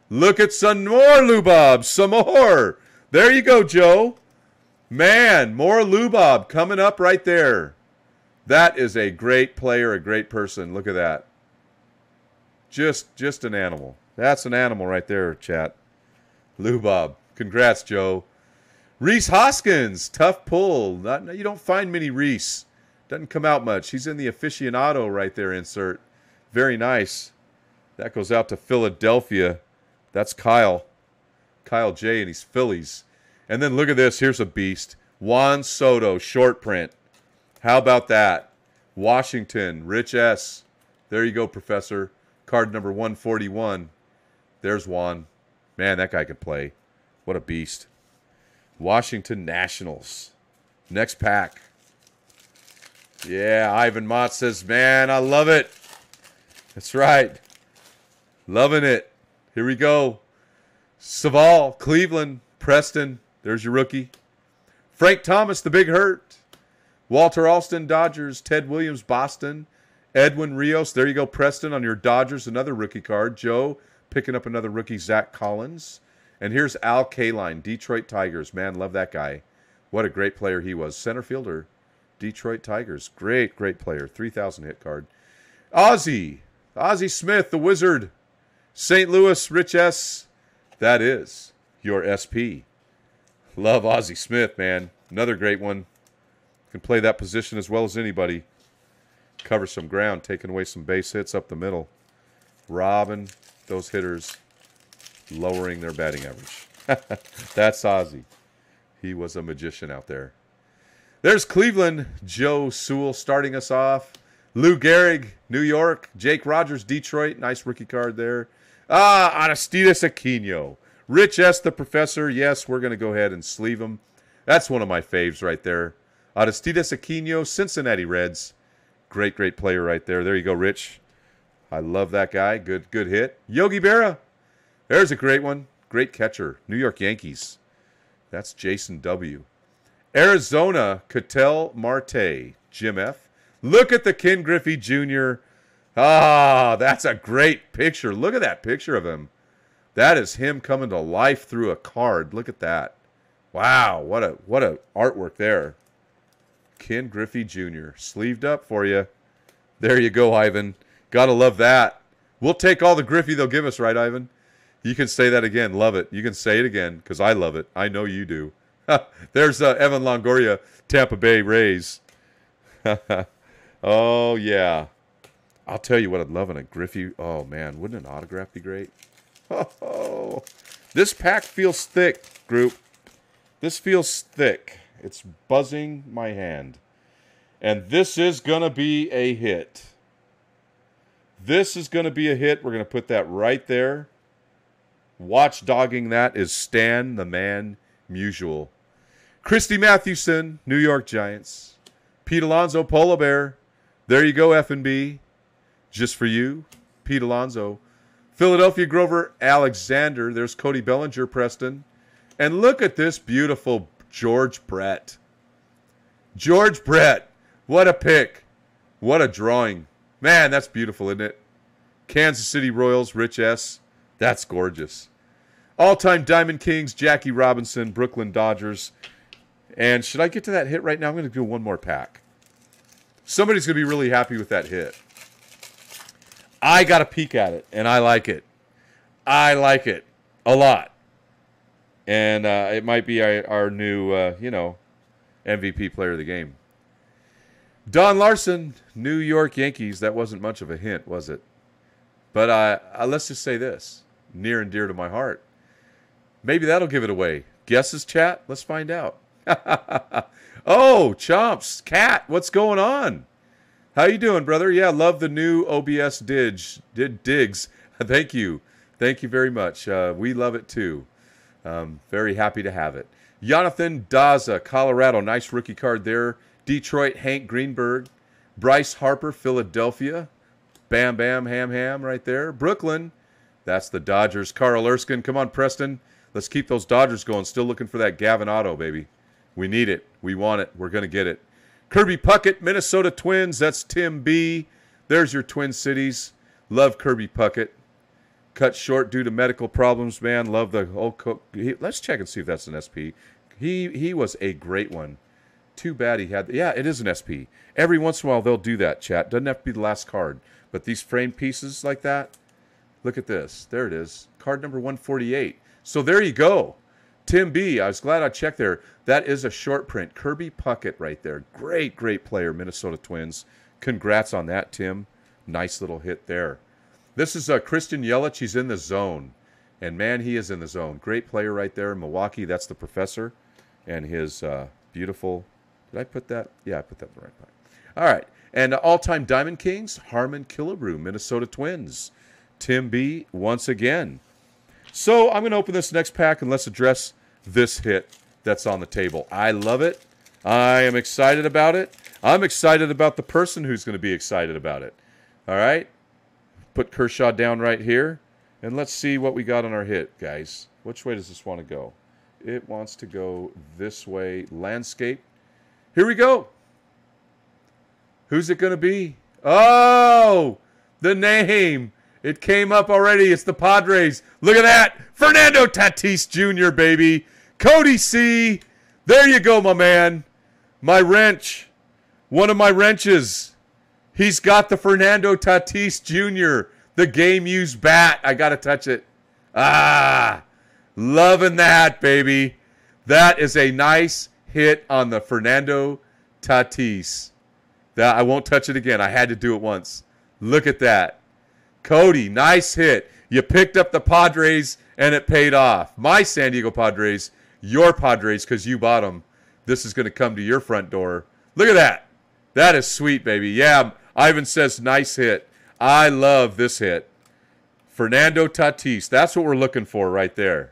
Look at some more Lubob, some more. There you go, Joe. Man, more Lubob coming up right there. That is a great player, a great person. Look at that. Just just an animal. That's an animal right there, chat. Lou Bob. Congrats, Joe. Reese Hoskins, tough pull. Not, you don't find many Reese. Doesn't come out much. He's in the aficionado right there insert. Very nice. That goes out to Philadelphia. That's Kyle. Kyle J and he's Phillies. And then look at this. Here's a beast. Juan Soto, short print. How about that? Washington, Rich S. There you go, Professor. Card number 141. There's Juan. Man, that guy could play. What a beast. Washington Nationals. Next pack. Yeah, Ivan Mott says, man, I love it. That's right. Loving it. Here we go. Saval, Cleveland, Preston. There's your rookie. Frank Thomas, the big hurt. Walter Alston, Dodgers. Ted Williams, Boston. Edwin Rios, there you go. Preston on your Dodgers, another rookie card. Joe picking up another rookie, Zach Collins. And here's Al Kaline, Detroit Tigers. Man, love that guy. What a great player he was. Center fielder, Detroit Tigers. Great, great player. 3,000 hit card. Ozzy, Ozzy Smith, the Wizard. St. Louis, Rich S. That is your SP. Love Ozzy Smith, man. Another great one. Can play that position as well as anybody cover some ground, taking away some base hits up the middle, robbing those hitters, lowering their batting average. [laughs] That's Ozzy. He was a magician out there. There's Cleveland, Joe Sewell starting us off. Lou Gehrig, New York. Jake Rogers, Detroit. Nice rookie card there. Ah, Aristides Aquino. Rich S., the professor. Yes, we're going to go ahead and sleeve him. That's one of my faves right there. Aristides Aquino, Cincinnati Reds. Great, great player right there. There you go, Rich. I love that guy. Good, good hit. Yogi Berra. There's a great one. Great catcher. New York Yankees. That's Jason W. Arizona, Cattell Marte, Jim F. Look at the Ken Griffey Jr. Ah, that's a great picture. Look at that picture of him. That is him coming to life through a card. Look at that. Wow, what a what a artwork there. Ken Griffey Jr. Sleeved up for you. There you go, Ivan. Gotta love that. We'll take all the Griffey they'll give us, right, Ivan? You can say that again. Love it. You can say it again because I love it. I know you do. [laughs] There's uh, Evan Longoria, Tampa Bay Rays. [laughs] oh, yeah. I'll tell you what I'd love in a Griffey. Oh, man. Wouldn't an autograph be great? Oh, [laughs] this pack feels thick, group. This feels thick. It's buzzing my hand. And this is going to be a hit. This is going to be a hit. We're going to put that right there. Watchdogging that is Stan the Man Musial. Christy Mathewson, New York Giants. Pete Alonso, Polo Bear. There you go, F&B. Just for you, Pete Alonso. Philadelphia Grover Alexander. There's Cody Bellinger, Preston. And look at this beautiful George Brett. George Brett. What a pick. What a drawing. Man, that's beautiful, isn't it? Kansas City Royals, Rich S. That's gorgeous. All time Diamond Kings, Jackie Robinson, Brooklyn Dodgers. And should I get to that hit right now? I'm going to do one more pack. Somebody's going to be really happy with that hit. I got a peek at it, and I like it. I like it a lot and uh, it might be our, our new, uh, you know, MVP player of the game. Don Larson, New York Yankees. That wasn't much of a hint, was it? But uh, uh, let's just say this near and dear to my heart. Maybe that'll give it away. Guesses, chat? Let's find out. [laughs] oh, Chomps, Cat, what's going on? How you doing, brother? Yeah, love the new OBS dig, dig digs. [laughs] Thank you. Thank you very much. Uh, we love it too. Um, very happy to have it. Jonathan Daza, Colorado. Nice rookie card there. Detroit, Hank Greenberg. Bryce Harper, Philadelphia. Bam, bam, ham, ham right there. Brooklyn. That's the Dodgers. Carl Erskine. Come on, Preston. Let's keep those Dodgers going. Still looking for that Gavin Otto, baby. We need it. We want it. We're going to get it. Kirby Puckett, Minnesota Twins. That's Tim B. There's your Twin Cities. Love Kirby Puckett cut short due to medical problems. Man, love the old cook. He, let's check and see if that's an SP. He he was a great one. Too bad he had. Yeah, it is an SP. Every once in a while they'll do that. Chat doesn't have to be the last card, but these frame pieces like that. Look at this. There it is. Card number 148. So there you go. Tim B. I was glad I checked there. That is a short print. Kirby Puckett right there. Great, great player, Minnesota Twins. Congrats on that, Tim. Nice little hit there. This is uh, Kristen Yelich. He's in the zone. And man, he is in the zone. Great player right there in Milwaukee. That's the professor and his uh, beautiful. Did I put that? Yeah, I put that in the right spot. All right. And all time Diamond Kings, Harmon Killebrew, Minnesota Twins. Tim B once again. So I'm going to open this next pack and let's address this hit that's on the table. I love it. I am excited about it. I'm excited about the person who's going to be excited about it. All right put Kershaw down right here. And let's see what we got on our hit, guys. Which way does this want to go? It wants to go this way. Landscape. Here we go. Who's it going to be? Oh, the name. It came up already. It's the Padres. Look at that. Fernando Tatis Jr., baby. Cody C. There you go, my man. My wrench. One of my wrenches. He's got the Fernando Tatis Jr., the game used bat. I got to touch it. Ah, loving that, baby. That is a nice hit on the Fernando Tatis. That I won't touch it again. I had to do it once. Look at that. Cody, nice hit. You picked up the Padres and it paid off. My San Diego Padres, your Padres cuz you bought them. This is going to come to your front door. Look at that. That is sweet, baby. Yeah, Ivan says, nice hit. I love this hit. Fernando Tatis. That's what we're looking for right there.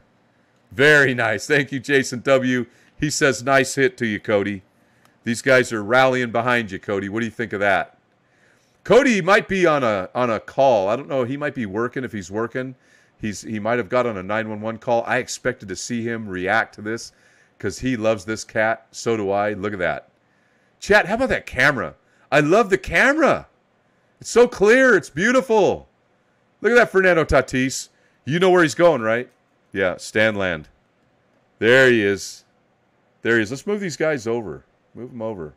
Very nice. Thank you, Jason W. He says, nice hit to you, Cody. These guys are rallying behind you, Cody. What do you think of that? Cody might be on a on a call. I don't know. He might be working. If he's working, he's he might have got on a 911 call. I expected to see him react to this because he loves this cat. So do I. Look at that. Chat, how about that camera? I love the camera. It's so clear. It's beautiful. Look at that Fernando Tatis. You know where he's going, right? Yeah, Stanland. There he is. There he is. Let's move these guys over. Move them over.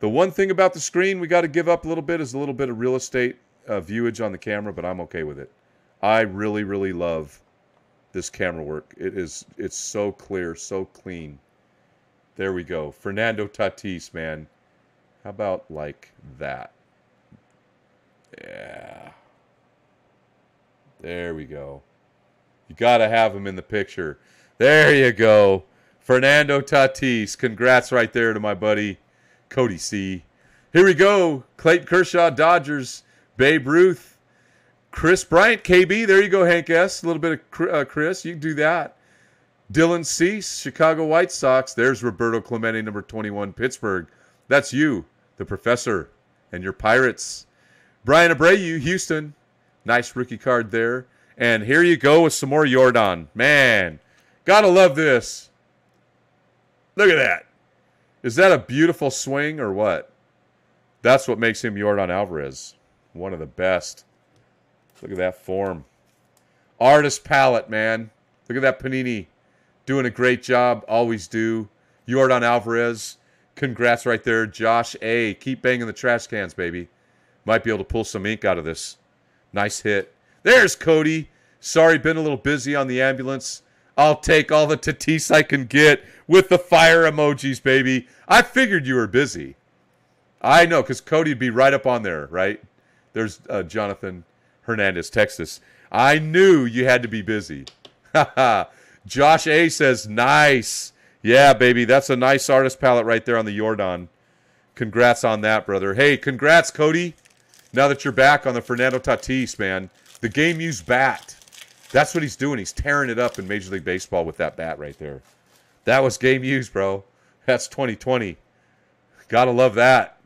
The one thing about the screen we got to give up a little bit is a little bit of real estate uh, viewage on the camera, but I'm okay with it. I really, really love this camera work. It is it's so clear, so clean. There we go. Fernando Tatis, man. How about like that? Yeah. There we go. You got to have him in the picture. There you go. Fernando Tatis. Congrats right there to my buddy Cody C. Here we go. Clayton Kershaw, Dodgers, Babe Ruth, Chris Bryant, KB. There you go, Hank S. A little bit of uh, Chris. You can do that. Dylan Cease, Chicago White Sox. There's Roberto Clemente, number 21, Pittsburgh. That's you, the professor, and your Pirates. Brian Abreu, Houston. Nice rookie card there. And here you go with some more Jordan. Man, gotta love this. Look at that. Is that a beautiful swing or what? That's what makes him Jordan Alvarez. One of the best. Look at that form. Artist palette, man. Look at that Panini. Doing a great job. Always do. Jordan Alvarez. Congrats right there, Josh A. Keep banging the trash cans, baby. Might be able to pull some ink out of this. Nice hit. There's Cody. Sorry, been a little busy on the ambulance. I'll take all the Tatis I can get with the fire emojis, baby. I figured you were busy. I know, because Cody'd be right up on there, right? There's uh, Jonathan Hernandez, Texas. I knew you had to be busy. [laughs] Josh A says, nice. Yeah, baby, that's a nice artist palette right there on the Jordan. Congrats on that, brother. Hey, congrats, Cody. Now that you're back on the Fernando Tatis, man, the game used bat. That's what he's doing. He's tearing it up in Major League Baseball with that bat right there. That was game used, bro. That's 2020. Gotta love that.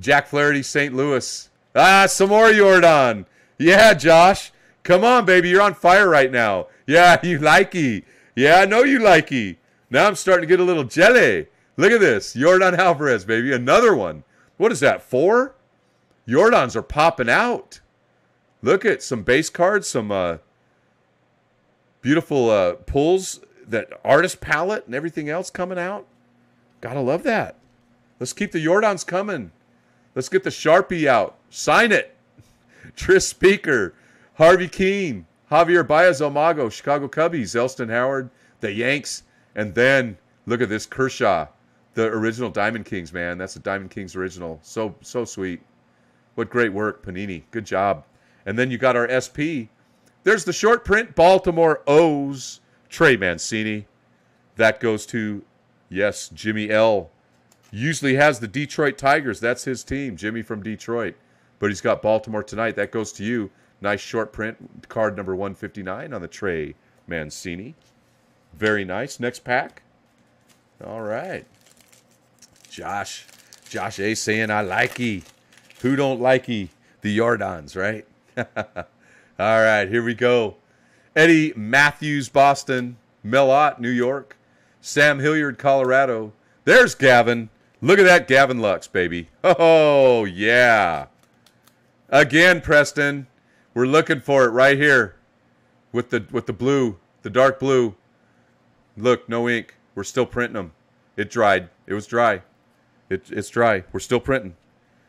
Jack Flaherty, St. Louis. Ah, some more Jordan. Yeah, Josh. Come on, baby. You're on fire right now. Yeah, [laughs] you likey. Yeah, I know you likey. Now I'm starting to get a little jelly. Look at this. Jordan Alvarez, baby. Another one. What is that, four? Jordans are popping out. Look at some base cards, some uh, beautiful uh, pulls, that artist palette and everything else coming out. Gotta love that. Let's keep the Jordans coming. Let's get the Sharpie out. Sign it. [laughs] Tris Speaker, Harvey Keene, Javier Baez Almago, Chicago Cubbies, Elston Howard, the Yanks, and then look at this Kershaw, the original Diamond Kings, man. That's the Diamond Kings original. So so sweet. What great work, Panini. Good job. And then you got our SP. There's the short print. Baltimore O's Trey Mancini. That goes to yes, Jimmy L. Usually has the Detroit Tigers. That's his team. Jimmy from Detroit. But he's got Baltimore tonight. That goes to you. Nice short print card number 159 on the Trey Mancini. Very nice. Next pack. All right. Josh. Josh A saying, I like ye. Who don't like ye? The Yardons, right? [laughs] All right, here we go. Eddie Matthews, Boston. Melot, New York. Sam Hilliard, Colorado. There's Gavin. Look at that Gavin Lux, baby. [laughs] Oh, yeah. Again, Preston. We're looking for it right here with the with the blue, the dark blue. Look, no ink. We're still printing them. It dried. It was dry. It, it's dry. We're still printing.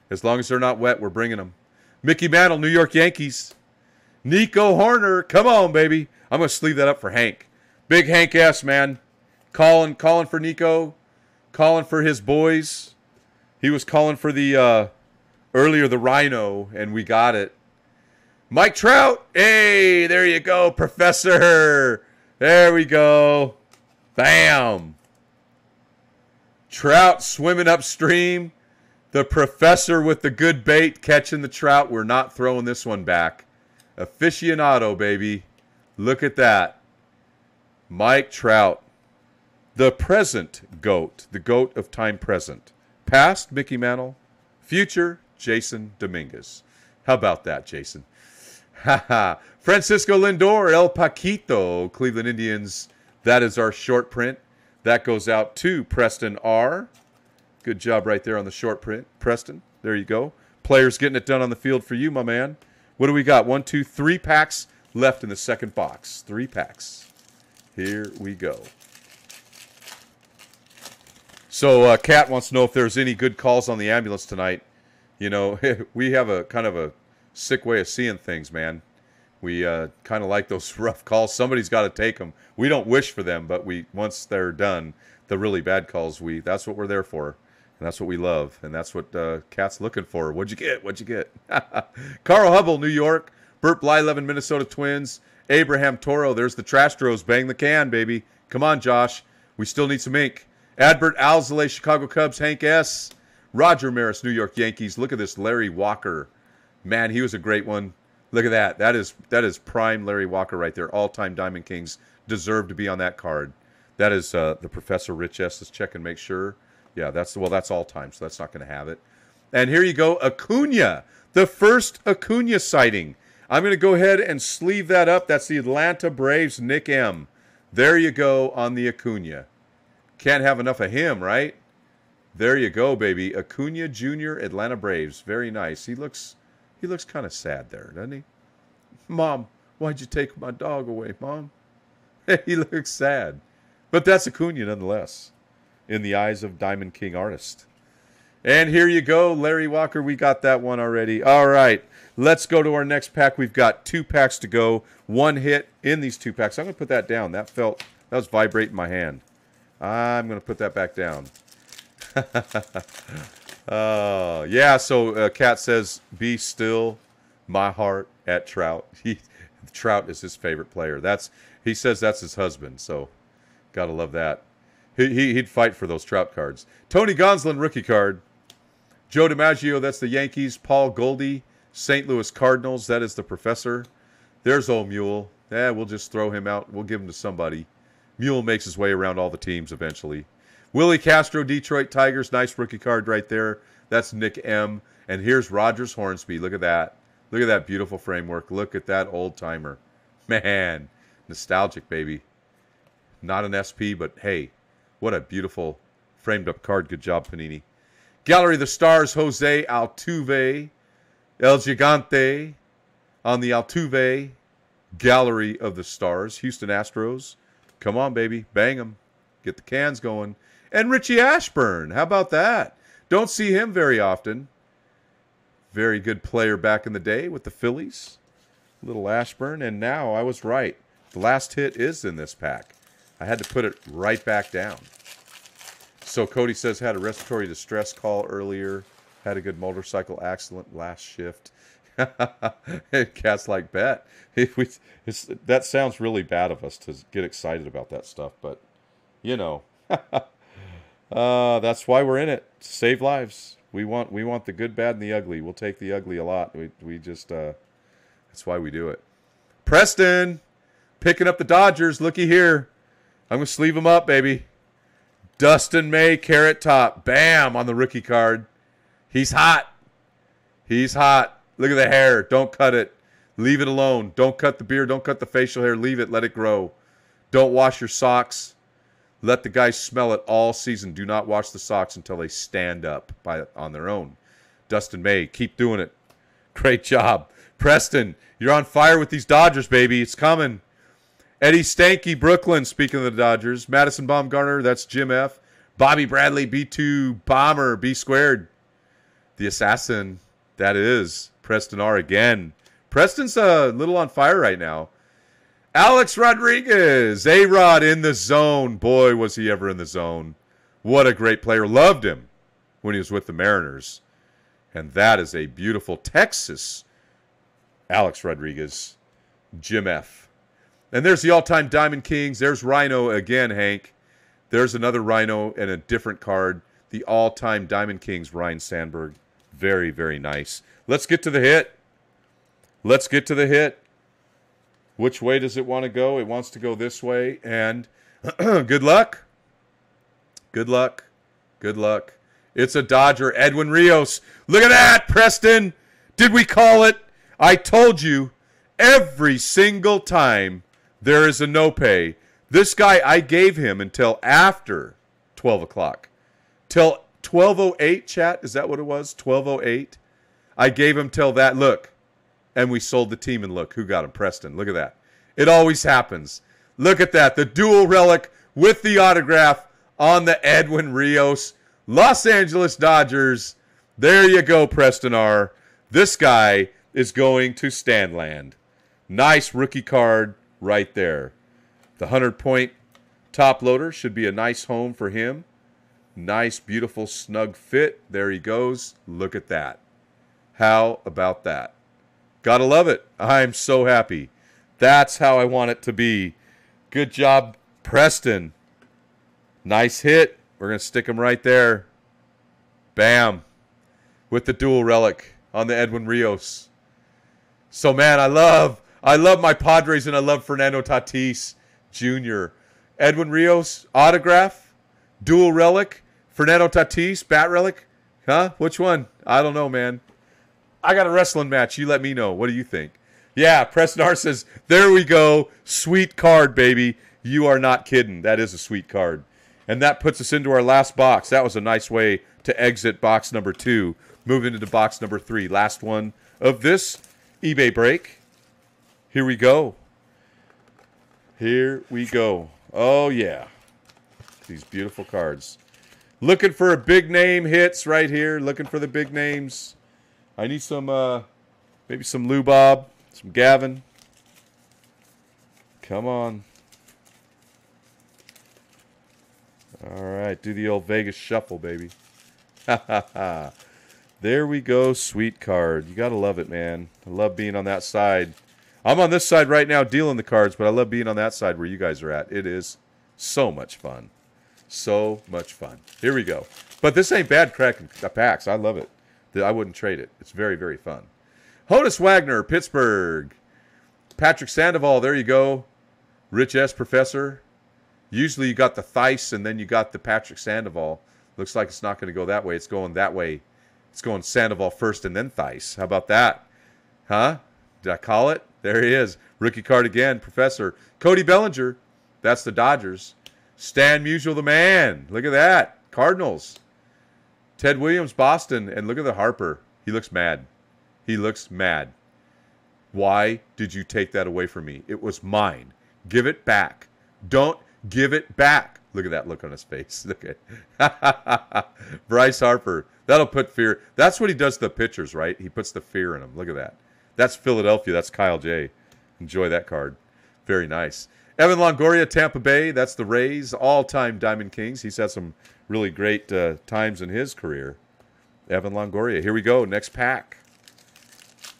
As long as they're not wet, we're bringing them. Mickey Mantle, New York Yankees. Nico Horner, come on, baby. I'm gonna sleeve that up for Hank. Big Hank S, man. Calling, calling for Nico, calling for his boys. He was calling for the uh, earlier the Rhino, and we got it. Mike Trout, hey, there you go, Professor. There we go. Bam! Trout swimming upstream. The professor with the good bait catching the trout. We're not throwing this one back. Aficionado, baby. Look at that. Mike Trout, the present GOAT, the GOAT of time present. Past, Mickey Mantle. Future, Jason Dominguez. How about that, Jason? [laughs] Ha ha. Francisco Lindor, El Paquito, Cleveland Indians that is our short print. That goes out to Preston R. Good job right there on the short print. Preston, there you go. Players getting it done on the field for you, my man. What do we got? One, two, three packs left in the second box. Three packs. Here we go. So, uh, Kat wants to know if there's any good calls on the ambulance tonight. You know, [laughs] we have a kind of a sick way of seeing things, man we uh, kind of like those [laughs] rough calls. Somebody's got to take them. We don't wish for them, but we once they're done, the really bad calls. We that's what we're there for, and that's what we love, and that's what uh, Cat's looking for. What'd you get? What'd you get? [laughs] Carl Hubble, New York. Burt Blyleven, Minnesota Twins. Abraham Toro. There's the trash throws. Bang the can, baby. Come on, Josh. We still need some ink. Adbert Alzale, Chicago Cubs. Hank S. Roger Maris, New York Yankees. Look at this, Larry Walker. Man, he was a great one. Look at that. That is that is prime Larry Walker right there. All time Diamond Kings deserve to be on that card. That is uh, the Professor Rich S. Let's check and make sure. Yeah, that's well, that's all time, so that's not going to have it. And here you go, Acuna, the first Acuna sighting. I'm going to go ahead and sleeve that up. That's the Atlanta Braves, Nick M. There you go on the Acuna. Can't have enough of him, right? There you go, baby. Acuna Jr., Atlanta Braves. Very nice. He looks he looks kind of sad there, doesn't he? Mom, why'd you take my dog away, Mom? [laughs] he looks sad. But that's Acuna nonetheless, in the eyes of Diamond King Artist. And here you go, Larry Walker. We got that one already. All right, let's go to our next pack. We've got two packs to go. One hit in these two packs. I'm going to put that down. That felt that was vibrating my hand. I'm going to put that back down. [laughs] Uh, yeah. So uh, Cat says, "Be still, my heart at Trout." [laughs] He, Trout is his favorite player. That's he says that's his husband. So, gotta love that. He, he he'd fight for those Trout cards. Tony Gonsolin rookie card. Joe DiMaggio, that's the Yankees. Paul Goldie, St. Louis Cardinals. That is the professor. There's old Mule. Yeah, we'll just throw him out. We'll give him to somebody. Mule makes his way around all the teams eventually. Willie Castro, Detroit Tigers. Nice rookie card right there. That's Nick M. And here's Rogers Hornsby. Look at that. Look at that beautiful framework. Look at that old timer. Man, nostalgic, baby. Not an SP, but hey, what a beautiful framed up card. Good job, Panini. Gallery of the Stars, Jose Altuve, El Gigante on the Altuve Gallery of the Stars. Houston Astros, come on, baby. Bang them. Get the cans going. And Richie Ashburn. How about that? Don't see him very often. Very good player back in the day with the Phillies. Little Ashburn. And now I was right. The last hit is in this pack. I had to put it right back down. So Cody says had a respiratory distress call earlier. Had a good motorcycle accident last shift. [laughs] Cats like bet. [laughs] We, that sounds really bad of us to get excited about that stuff, but you know. [laughs] Uh, that's why we're in it. Save lives. We want we want the good, bad, and the ugly. We'll take the ugly a lot. We we just uh, that's why we do it. Preston picking up the Dodgers. Looky here. I'm gonna sleeve them up, baby. Dustin May, carrot top, bam on the rookie card. He's hot. He's hot. Look at the hair. Don't cut it. Leave it alone. Don't cut the beard. Don't cut the facial hair. Leave it. Let it grow. Don't wash your socks. Let the guys smell it all season. Do not watch the Sox until they stand up by on their own. Dustin May, keep doing it. [laughs] Great job. Preston, you're on fire with these Dodgers, baby. It's coming. Eddie Stanky, Brooklyn, speaking of the Dodgers. Madison Baumgartner, that's Jim F. Bobby Bradley, B2 Bomber, B squared. The assassin, that is Preston R again. Preston's a little on fire right now. Alex Rodriguez, A Rod in the zone. Boy, was he ever in the zone. What a great player. Loved him when he was with the Mariners. And that is a beautiful Texas Alex Rodriguez, Jim F. And there's the all time Diamond Kings. There's Rhino again, Hank. There's another Rhino and a different card. The all time Diamond Kings, Ryan Sandberg. Very, very nice. Let's get to the hit. Let's get to the hit. Which way does it want to go? It wants to go this way. And [clears throat] good luck. Good luck. Good luck. It's a Dodger. Edwin Rios. Look at that, Preston. Did we call it? I told you every single time there is a no pay. This guy, I gave him until after 12 o'clock. Till 1208, chat. Is that what it was? 1208. I gave him till that. Look, and we sold the team. And look, who got him? Preston. Look at that. It always happens. Look at that. The dual relic with the autograph on the Edwin Rios Los Angeles Dodgers. There you go, Preston R. This guy is going to Standland. Nice rookie card right there. The 100 point top loader should be a nice home for him. Nice, beautiful, snug fit. There he goes. Look at that. How about that? Gotta love it. I'm so happy. That's how I want it to be. Good job, Preston. Nice hit. We're going to stick him right there. Bam. With the dual relic on the Edwin Rios. So man, I love I love my Padres and I love Fernando Tatis Jr. Edwin Rios autograph, dual relic, Fernando Tatis bat relic. Huh? Which one? I don't know, man. I got a wrestling match. You let me know. What do you think? Yeah, Presnar says, there we go. Sweet card, baby. You are not kidding. That is a sweet card. And that puts us into our last box. That was a nice way to exit box number two. Moving into box number three. Last one of this eBay break. Here we go. Here we go. Oh, yeah. These beautiful cards. Looking for a big name hits right here. Looking for the big names. I need some, uh, maybe some Lou Bob, some Gavin. Come on. All right, do the old Vegas shuffle, baby. [laughs] there we go, sweet card. You got to love it, man. I love being on that side. I'm on this side right now dealing the cards, but I love being on that side where you guys are at. It is so much fun. So much fun. Here we go. But this ain't bad cracking packs. I love it. I wouldn't trade it. It's very, very fun. Honus Wagner, Pittsburgh. Patrick Sandoval, there you go. Rich S. Professor. Usually you got the Thice and then you got the Patrick Sandoval. Looks like it's not going to go that way. It's going that way. It's going Sandoval first and then Thice. How about that? Huh? Did I call it? There he is. Rookie card again, Professor. Cody Bellinger. That's the Dodgers. Stan Musial, the man. Look at that. Cardinals. Ted Williams, Boston, and look at the Harper. He looks mad. He looks mad. Why did you take that away from me? It was mine. Give it back. Don't give it back. Look at that look on his face. [laughs] Look at [laughs] Bryce Harper. That'll put fear. That's what he does to the pitchers, right? He puts the fear in them. Look at that. That's Philadelphia. That's Kyle J. Enjoy that card. Very nice. Evan Longoria, Tampa Bay. That's the Rays, all-time Diamond Kings. He's had some really great uh, times in his career. Evan Longoria. Here we go. Next pack.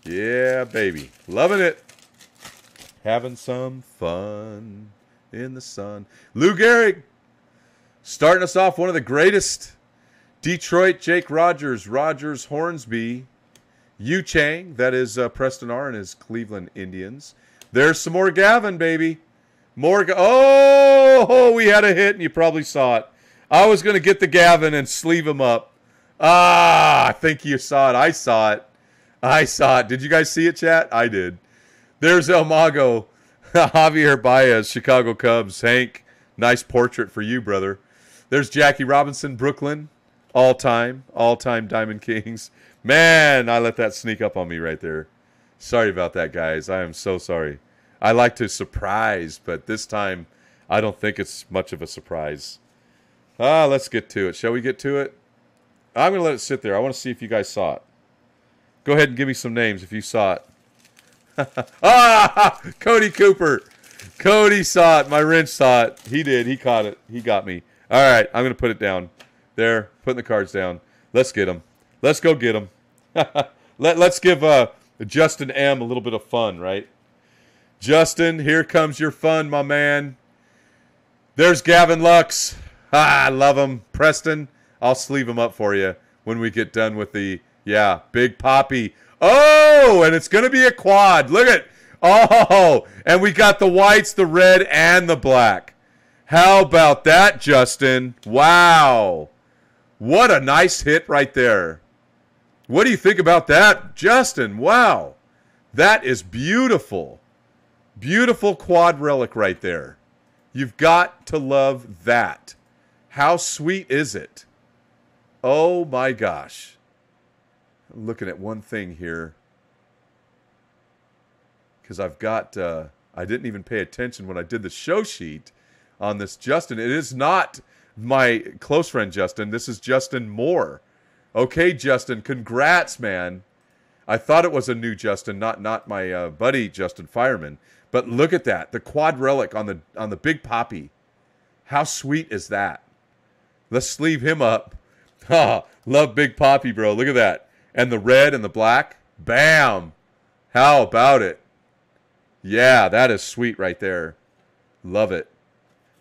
Yeah, baby. Loving it. Having some fun in the sun. Lou Gehrig starting us off one of the greatest. Detroit, Jake Rogers, Rogers, Hornsby, Yu Chang. That is uh, Preston R. and his Cleveland Indians. There's some more Gavin, baby. More. Ga- oh, we had a hit, and you probably saw it. I was going to get the Gavin and sleeve him up. Ah, I think you saw it. I saw it. I saw it. Did you guys see it, chat? I did. There's El Mago, [laughs] Javier Baez, Chicago Cubs. Hank, nice portrait for you, brother. There's Jackie Robinson, Brooklyn, all time, all time Diamond Kings. Man, I let that sneak up on me right there. Sorry about that, guys. I am so sorry. I like to surprise, but this time I don't think it's much of a surprise. Ah, let's get to it. Shall we get to it? I'm going to let it sit there. I want to see if you guys saw it. Go ahead and give me some names if you saw it. [laughs] ah, [laughs] Cody Cooper. Cody saw it. My wrench saw it. He did. He caught it. He got me. All right. I'm going to put it down. There. Putting the cards down. Let's get them. Let's go get them. [laughs] let, let's give uh, Justin M a little bit of fun, right? Justin, here comes your fun, my man. There's Gavin Lux. Ah, I love him. Preston, I'll sleeve him up for you when we get done with the, yeah, Big Poppy. Oh, and it's going to be a quad. Look at, oh, and we got the whites, the red, and the black. How about that, Justin? Wow. What a nice hit right there. What do you think about that, Justin? Wow. That is beautiful. Beautiful quad relic right there. You've got to love that. How sweet is it? Oh my gosh. I'm looking at one thing here because I've got, uh, I didn't even pay attention when I did the show sheet on this Justin. It is not my close friend Justin. This is Justin Moore. Okay, Justin, congrats, man. I thought it was a new Justin, not not my uh, buddy Justin Fireman. But look at that, the quad relic on the on the big poppy. How sweet is that? Let's sleeve him up. [laughs] Ha! Love Big Poppy, bro. Look at that. And the red and the black. Bam! How about it? Yeah, that is sweet right there. Love it.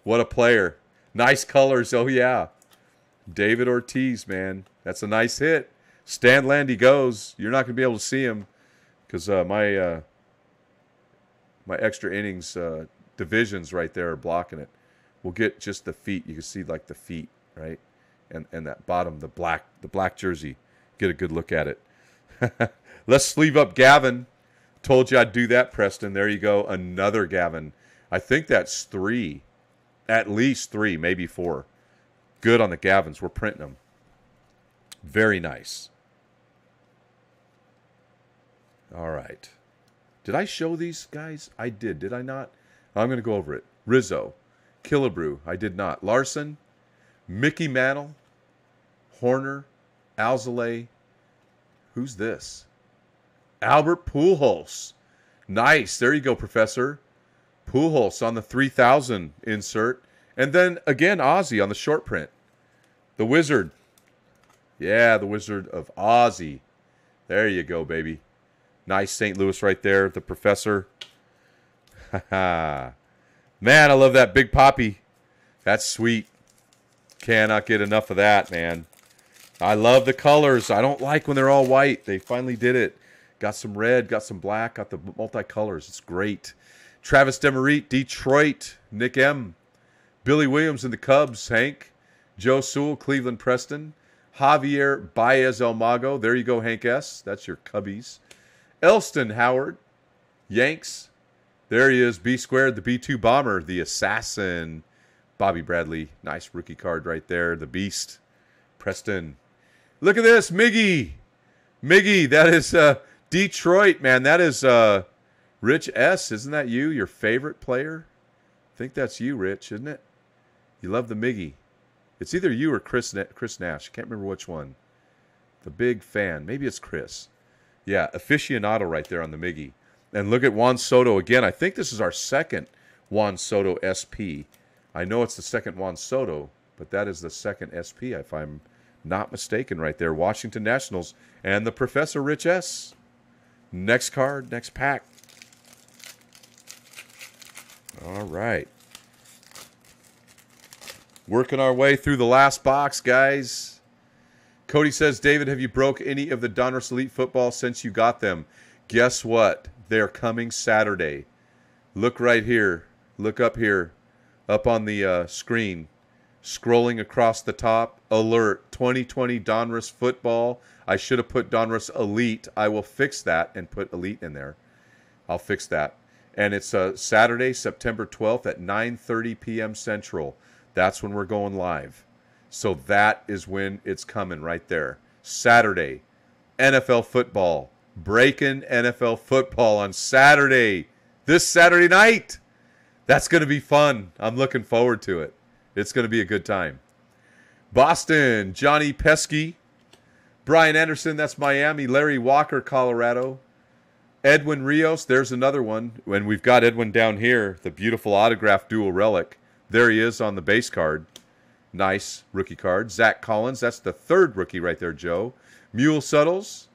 What a player. Nice colors. Oh, yeah. David Ortiz, man. That's a nice hit. Stan Landy goes. You're not going to be able to see him because uh, my uh, my extra innings uh, divisions right there are blocking it. We'll get just the feet. You can see like the feet right? And and that bottom, the black the black jersey, get a good look at it. [laughs] Let's sleeve up Gavin. Told you I'd do that, Preston. There you go, another Gavin. I think that's three, at least three, maybe four. Good on the Gavins. We're printing them. Very nice. All right. Did I show these guys? I did. Did I not? I'm going to go over it. Rizzo, Killebrew, I did not. Larson, Mickey Mantle, Horner, Alzale. Who's this? Albert Pujols. Nice. There you go, Professor. Pujols on the 3000 insert. And then again, Ozzy on the short print. The Wizard. Yeah, the Wizard of Ozzy. There you go, baby. Nice St. Louis right there, the Professor. [laughs] Man, I love that Big Poppy. That's sweet. Cannot get enough of that, man. I love the colors. I don't like when they're all white. They finally did it. Got some red, got some black, got the multicolors. It's great. Travis Demerit, Detroit. Nick M. Billy Williams and the Cubs, Hank. Joe Sewell, Cleveland Preston. Javier Baez Elmago. There you go, Hank S. That's your Cubbies. Elston Howard, Yanks. There he is, B squared, the B2 bomber, the assassin. Bobby Bradley, nice rookie card right there. The Beast, Preston. Look at this, Miggy. Miggy, that is uh, Detroit, man. That is uh, Rich S. Isn't that you, your favorite player? I think that's you, Rich, isn't it? You love the Miggy. It's either you or Chris, Na Chris Nash. Can't remember which one. The big fan. Maybe it's Chris. Yeah, aficionado right there on the Miggy. And look at Juan Soto again. I think this is our second Juan Soto SP I know it's the second Juan Soto, but that is the second SP, if I'm not mistaken, right there. Washington Nationals and the Professor Rich S. Next card, next pack. All right. Working our way through the last box, guys. Cody says, David, have you broke any of the Donruss Elite football since you got them? Guess what? They're coming Saturday. Look right here. Look up here up on the uh, screen. Scrolling across the top, alert 2020 Donruss football. I should have put Donruss Elite. I will fix that and put Elite in there. I'll fix that. And it's uh, Saturday, September 12th at 9:30 p.m. Central. That's when we're going live. So that is when it's coming right there. Saturday, NFL football. Breaking NFL football on Saturday. This Saturday night. That's going to be fun. I'm looking forward to it. It's going to be a good time. Boston, Johnny Pesky. Brian Anderson, that's Miami. Larry Walker, Colorado. Edwin Rios, there's another one. And we've got Edwin down here, the beautiful autograph dual relic. There he is on the base card. Nice rookie card. Zach Collins, that's the third rookie right there, Joe. Mule Suttles,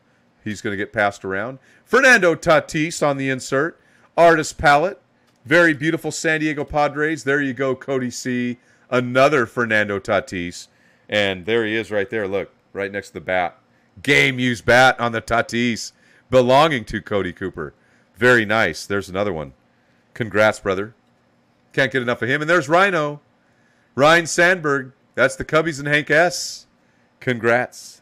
he's going to get passed around. Fernando Tatis on the insert. Artist Palette, very beautiful San Diego Padres. There you go, Cody C. Another Fernando Tatis. And there he is right there. Look, right next to the bat. Game used bat on the Tatis belonging to Cody Cooper. Very nice. There's another one. Congrats, brother. Can't get enough of him. And there's Rhino. Ryan Sandberg. That's the Cubbies and Hank S. Congrats.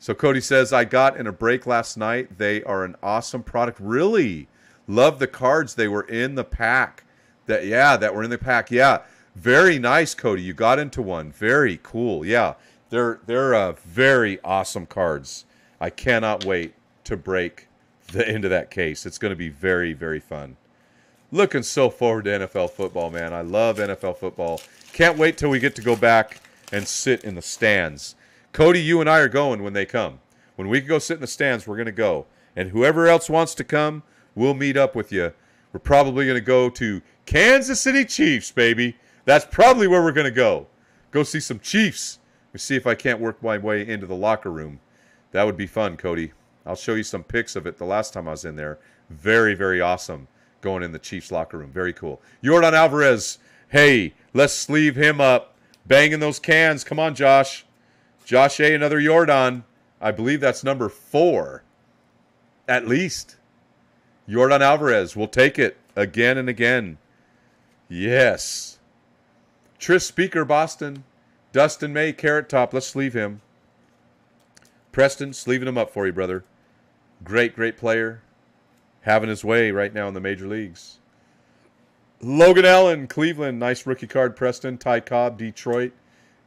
So Cody says, I got in a break last night. They are an awesome product. Really? Love the cards. They were in the pack. That yeah, that were in the pack. Yeah, very nice, Cody. You got into one. Very cool. Yeah, they're they're uh, very awesome cards. I cannot wait to break the end [laughs] of that case. It's going to be very very fun. Looking so forward to NFL football, man. I love NFL football. Can't wait till we get to go back and sit in the stands. Cody, you and I are going when they come. When we go sit in the stands, we're going to go. And whoever else wants to come, We'll meet up with you. We're probably going to go to Kansas City Chiefs, baby. That's probably where we're going to go. Go see some Chiefs. see if I can't work my way into the locker room. That would be fun, Cody. I'll show you some pics of it the last time I was in there. Very, very awesome going in the Chiefs locker room. Very cool. Jordan Alvarez, hey, let's sleeve him up. Banging those cans. Come on, Josh. Josh A, another Jordan. I believe that's number four, at least. Jordan Alvarez will take it again and again. Yes. Tris Speaker, Boston. Dustin May, Carrot Top. Let's sleeve him. Preston, sleeving him up for you, brother. Great, great player. Having his way right now in the major leagues. Logan Allen, Cleveland. Nice rookie card, Preston. Ty Cobb, Detroit.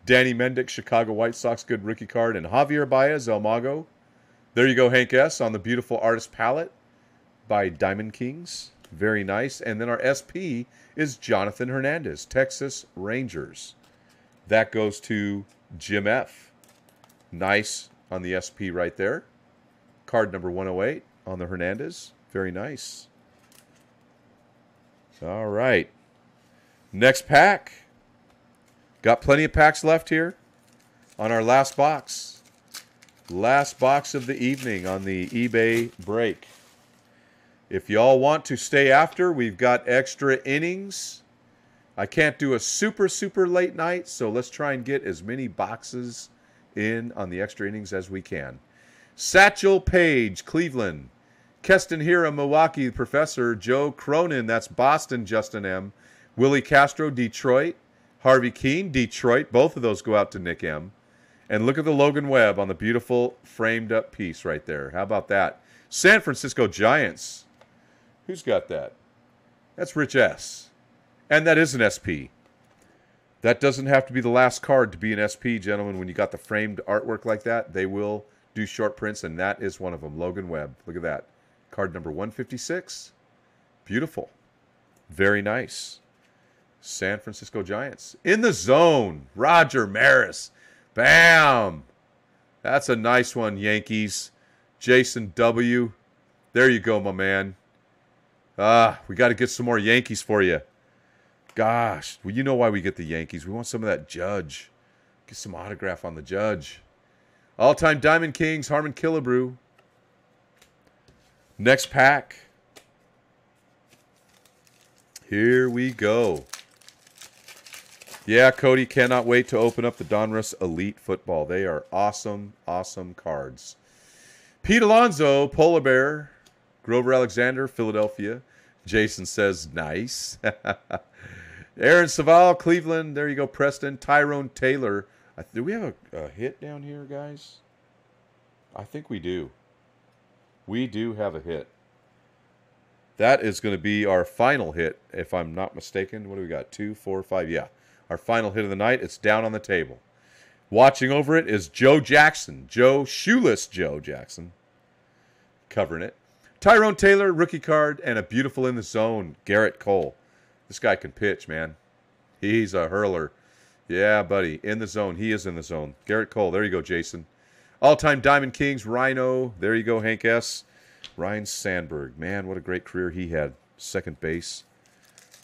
Danny Mendick, Chicago White Sox. Good rookie card. And Javier Baez, El Mago. There you go, Hank S. on the beautiful artist palette by Diamond Kings. Very nice. And then our SP is Jonathan Hernandez, Texas Rangers. That goes to Jim F. Nice on the SP right there. Card number 108 on the Hernandez. Very nice. All right. Next pack. Got plenty of packs left here on our last box. Last box of the evening on the eBay break. If y'all want to stay after, we've got extra innings. I can't do a super, super late night, so let's try and get as many boxes in on the extra innings as we can. Satchel Page, Cleveland. Keston Hira, Milwaukee, Professor. Joe Cronin, that's Boston, Justin M. Willie Castro, Detroit. Harvey Keene, Detroit. Both of those go out to Nick M. And look at the Logan Webb on the beautiful framed up piece right there. How about that? San Francisco Giants. Who's got that? That's Rich S. And that is an SP. That doesn't have to be the last card to be an SP, gentlemen. When you got the framed artwork like that, they will do short prints, and that is one of them. Logan Webb. Look at that. Card number 156. Beautiful. Very nice. San Francisco Giants. In the zone. Roger Maris. Bam. That's a nice one, Yankees. Jason W. There you go, my man. Ah, we got to get some more Yankees for you. Gosh, well, you know why we get the Yankees. We want some of that Judge. Get some autograph on the Judge. All time Diamond Kings, Harmon Killebrew. Next pack. Here we go. Yeah, Cody, cannot wait to open up the Donruss Elite Football. They are awesome, awesome cards. Pete Alonso, Polar Bear. Grover Alexander, Philadelphia. Jason says, nice. [laughs] Aaron Saval, Cleveland. There you go, Preston. Tyrone Taylor. I, do we have a, a hit down here, guys? I think we do. We do have a hit. That is going to be our final hit, if I'm not mistaken. What do we got? Two, four, five. Yeah. Our final hit of the night. It's down on the table. Watching over it is Joe Jackson. Joe, shoeless Joe Jackson, covering it. Tyrone Taylor, rookie card, and a beautiful in the zone, Garrett Cole. This guy can pitch, man. He's a hurler. Yeah, buddy. In the zone. He is in the zone. Garrett Cole. There you go, Jason. All time Diamond Kings, Rhino. There you go, Hank S. Ryan Sandberg. Man, what a great career he had. Second base.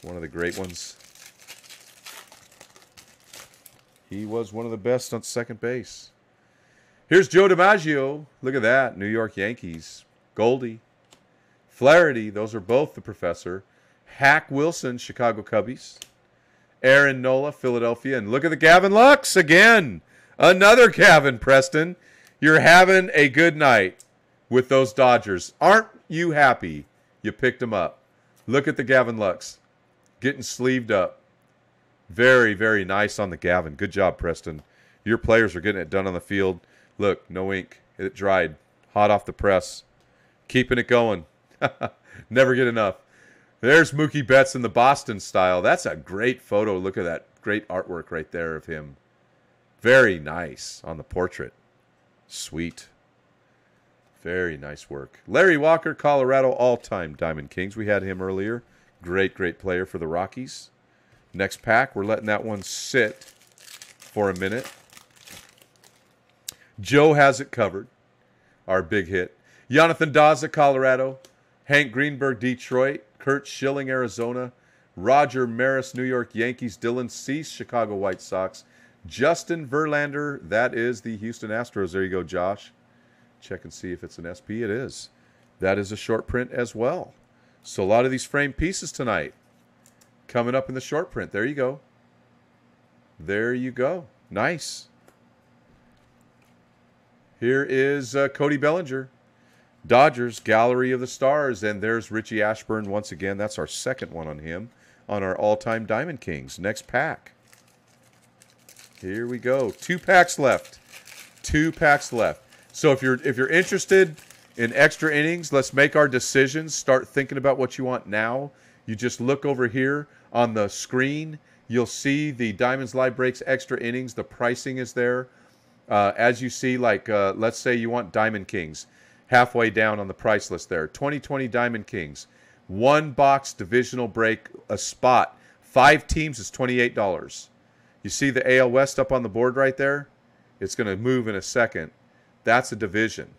One of the great ones. He was one of the best on second base. Here's Joe DiMaggio. Look at that. New York Yankees. Goldie. Flaherty, those are both the professor. Hack Wilson, Chicago Cubbies. Aaron Nola, Philadelphia. And look at the Gavin Lux again. Another Gavin Preston. You're having a good night with those Dodgers. Aren't you happy you picked them up? Look at the Gavin Lux getting sleeved up. Very, very nice on the Gavin. Good job, Preston. Your players are getting it done on the field. Look, no ink. It dried. Hot off the press. Keeping it going. [laughs] Never get enough. There's Mookie Betts in the Boston style. That's a great photo. Look at that great artwork right there of him. Very nice on the portrait. Sweet. Very nice work. Larry Walker, Colorado, all time Diamond Kings. We had him earlier. Great, great player for the Rockies. Next pack, we're letting that one sit for a minute. Joe has it covered. Our big hit. Jonathan Daza, Colorado. Hank Greenberg, Detroit. Kurt Schilling, Arizona. Roger Maris, New York Yankees. Dylan Cease, Chicago White Sox. Justin Verlander, that is the Houston Astros. There you go, Josh. Check and see if it's an SP. It is. That is a short print as well. So a lot of these framed pieces tonight coming up in the short print. There you go. There you go. Nice. Here is uh, Cody Bellinger. Dodgers Gallery of the Stars, and there's Richie Ashburn once again. That's our second one on him on our all time Diamond Kings. Next pack. Here we go. Two packs left. Two packs left. So if you're if you're interested in extra innings, let's make our decisions. Start thinking about what you want now. You just look over here on the screen. You'll see the Diamonds Live Breaks extra innings. The pricing is there. Uh, as you see, like uh, let's say you want Diamond Kings halfway down on the price list there. 2020 Diamond Kings, one box divisional break, a spot, five teams is $28. You see the AL West up on the board right there? It's going to move in a second. That's a division.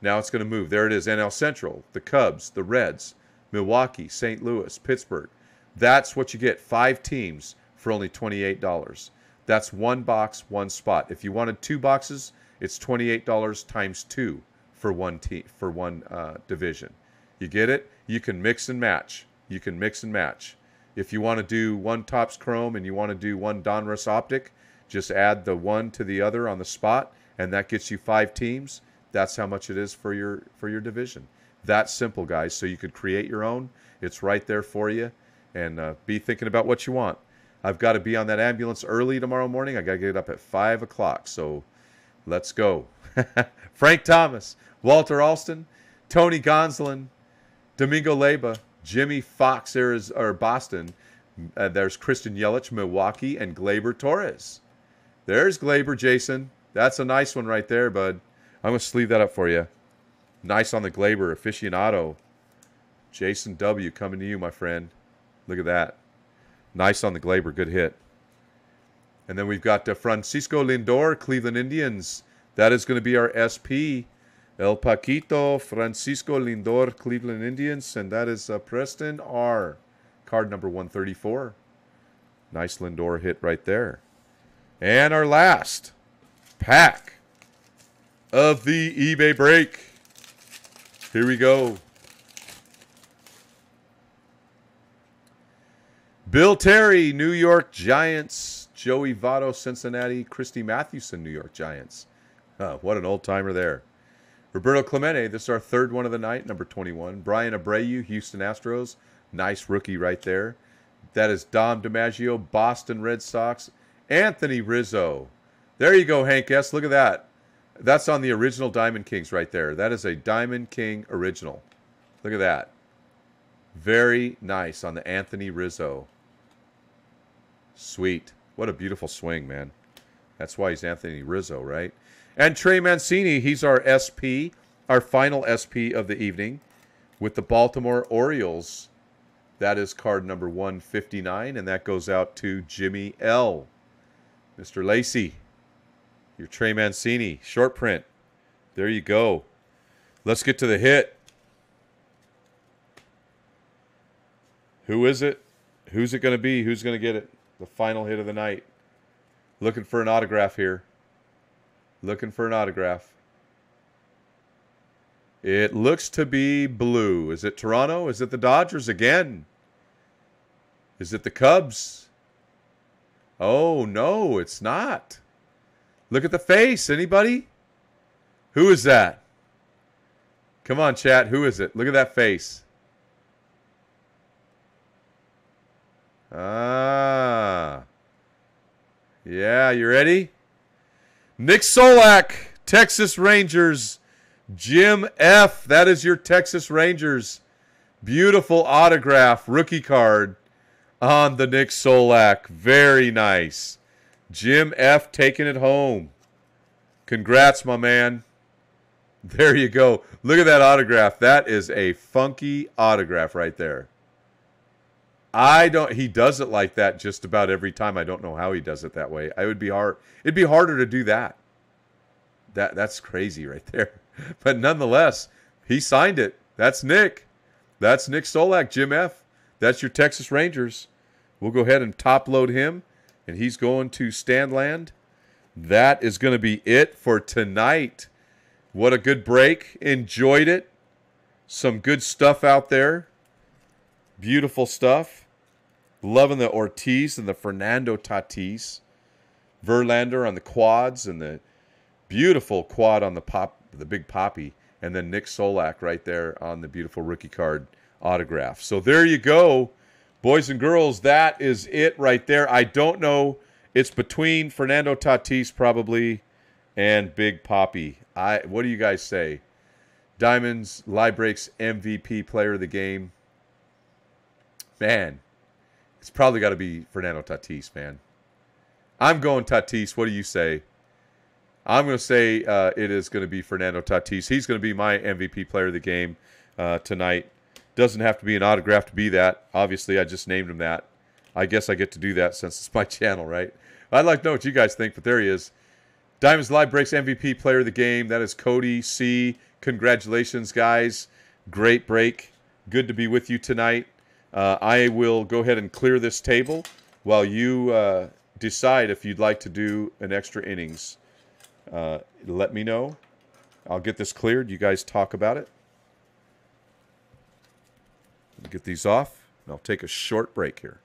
Now it's going to move. There it is NL Central, the Cubs, the Reds, Milwaukee, St. Louis, Pittsburgh. That's what you get five teams for only $28. That's one box, one spot. If you wanted two boxes, it's $28 times two for one team for one uh, division. You get it? You can mix and match. You can mix and match. If you want to do one tops Chrome and you want to do one Donruss Optic, just add the one to the other on the spot, and that gets you five teams. That's how much it is for your for your division. That simple, guys. So you could create your own. It's right there for you, and uh, be thinking about what you want. I've got to be on that ambulance early tomorrow morning. I got to get up at five o'clock. So let's go, [laughs] Frank Thomas. Walter Alston, Tony Gonsolin, Domingo Leba, Jimmy Fox, or Boston. Uh, there's Kristen Yelich, Milwaukee, and Glaber Torres. There's Glaber, Jason. That's a nice one right there, bud. I'm going to sleeve that up for you. Nice on the Glaber aficionado. Jason W. coming to you, my friend. Look at that. Nice on the Glaber. Good hit. And then we've got uh, Francisco Lindor, Cleveland Indians. That is going to be our SP. El Paquito, Francisco Lindor, Cleveland Indians, and that is uh, Preston R. Card number 134. Nice Lindor hit right there. And our last pack of the eBay break. Here we go. Bill Terry, New York Giants. Joey Votto, Cincinnati. Christy Mathewson, New York Giants. Huh, what an old timer there. Roberto Clemente, this is our third one of the night, number 21. Brian Abreu, Houston Astros. Nice rookie right there. That is Dom DiMaggio, Boston Red Sox. Anthony Rizzo. There you go, Hank S. Look at that. That's on the original Diamond Kings right there. That is a Diamond King original. Look at that. Very nice on the Anthony Rizzo. Sweet. What a beautiful swing, man. That's why he's Anthony Rizzo, right? And Trey Mancini, he's our SP, our final SP of the evening with the Baltimore Orioles. That is card number 159, and that goes out to Jimmy L. Mr. Lacey, your Trey Mancini, short print. There you go. Let's get to the hit. Who is it? Who's it going to be? Who's going to get it? The final hit of the night. Looking for an autograph here. Looking for an autograph. It looks to be blue. Is it Toronto? Is it the Dodgers again? Is it the Cubs? Oh, no, it's not. Look at the face. Anybody? Who is that? Come on, chat. Who is it? Look at that face. Ah. Yeah, you ready? Nick Solak, Texas Rangers. Jim F. That is your Texas Rangers. Beautiful autograph rookie card on the Nick Solak. Very nice. Jim F. taking it home. Congrats, my man. There you go. Look at that autograph. That is a funky autograph right there. I don't. He does it like that just about every time. I don't know how he does it that way. I would be hard. It'd be harder to do that. That that's crazy right [laughs] there. But nonetheless, he signed it. That's Nick. That's Nick Solak, Jim F. That's your Texas Rangers. We'll go ahead and top load him, and he's going to Standland. That is going to be it for tonight. What a good break. Enjoyed it. Some good stuff out there. Beautiful stuff. Loving the Ortiz and the Fernando Tatis. Verlander on the quads and the beautiful quad on the pop the big poppy and then Nick Solak right there on the beautiful rookie card autograph. So there you go. Boys and girls, that is it right there. I don't know. It's between Fernando Tatis probably and Big Poppy. I what do you guys say? Diamonds, Lie Breaks MVP player of the game man, it's probably got to be Fernando Tatis, man. I'm going Tatis. What do you say? I'm going to say uh, it is going to be Fernando Tatis. He's going to be my MVP player of the game uh, tonight. Doesn't have to be an autograph to be that. Obviously, I just named him that. I guess I get to do that since it's [laughs] my channel, right? I'd like to know what you guys think, but there he is. Diamonds Live breaks MVP player of the game. That is Cody C. Congratulations, guys. Great break. Good to be with you tonight. Uh, I will go ahead and clear this table while you uh, decide if you'd like to do an extra innings. Uh, let me know. I'll get this cleared. You guys talk about it. Get these off, and I'll take a short break here.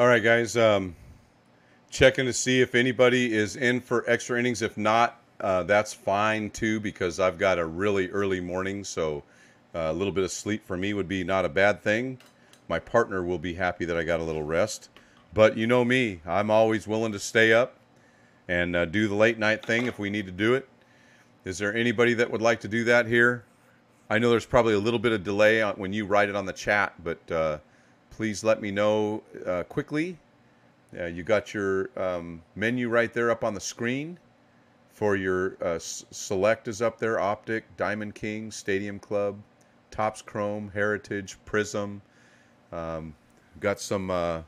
All right, guys. Um, checking to see if anybody is in for extra innings. If not, uh, that's fine too, because I've got a really early morning. So uh, a little bit of sleep for me would be not a bad thing. My partner will be happy that I got a little rest. But you know me, I'm always willing to stay up and uh, do the late night thing if we need to do it. Is there anybody that would like to do that here? I know there's probably a little bit of delay on, when you write it on the chat, but uh, please let me know uh, quickly. Uh, you got your um, menu right there up on the screen for your uh, select is up there optic diamond king stadium club tops chrome heritage prism um, got some uh,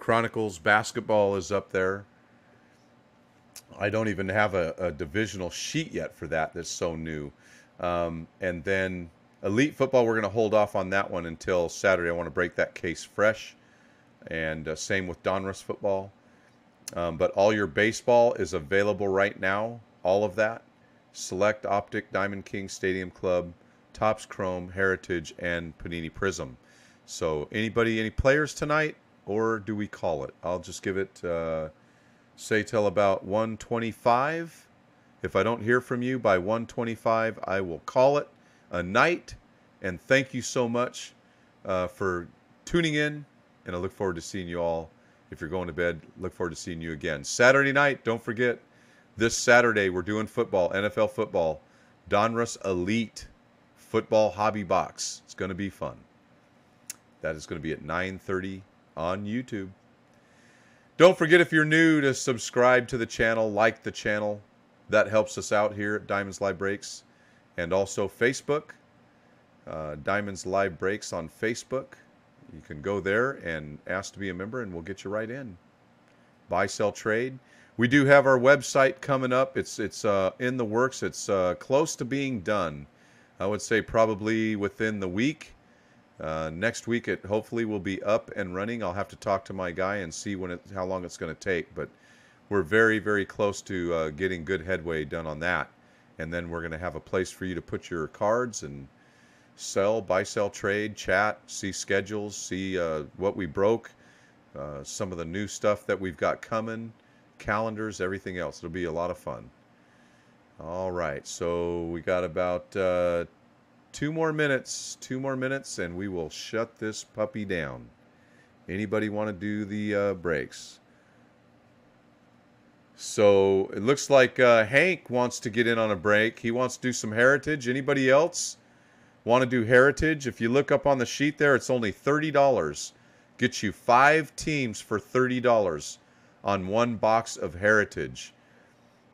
chronicles basketball is up there i don't even have a, a divisional sheet yet for that that's so new um, and then Elite football, we're going to hold off on that one until Saturday. I want to break that case fresh. And uh, same with Donruss football. Um, but all your baseball is available right now. All of that. Select Optic, Diamond King, Stadium Club, Topps Chrome, Heritage, and Panini Prism. So anybody, any players tonight, or do we call it? I'll just give it, uh, say till about 125. If I don't hear from you by 125, I will call it a night. And thank you so much uh, for tuning in. And I look forward to seeing you all. If you're going to bed, look forward to seeing you again. Saturday night, don't forget, this Saturday we're doing football, NFL football, Donruss Elite Football Hobby Box. It's going to be fun. That is going to be at 9.30 on YouTube. Don't forget if you're new to subscribe to the channel, like the channel. That helps us out here at Diamonds Live Breaks and also Facebook. Uh, Diamonds Live Breaks on Facebook. You can go there and ask to be a member, and we'll get you right in. Buy, sell, trade. We do have our website coming up. It's it's uh, in the works. It's uh, close to being done. I would say probably within the week. Uh, next week, it hopefully will be up and running. I'll have to talk to my guy and see when it, how long it's going to take, but we're very very close to uh, getting good headway done on that and then we're going to have a place for you to put your cards and sell, buy, sell, trade, chat, see schedules, see uh, what we broke, uh, some of the new stuff that we've got coming, calendars, everything else. It'll be a lot of fun. All right, so we got about uh, two more minutes, two more minutes, and we will shut this puppy down. Anybody want to do the uh, breaks? So it looks like uh, Hank wants to get in on a break. He wants to do some heritage. Anybody else want to do heritage? If you look up on the sheet there, it's only $30. Get you five teams for $30 on one box of heritage.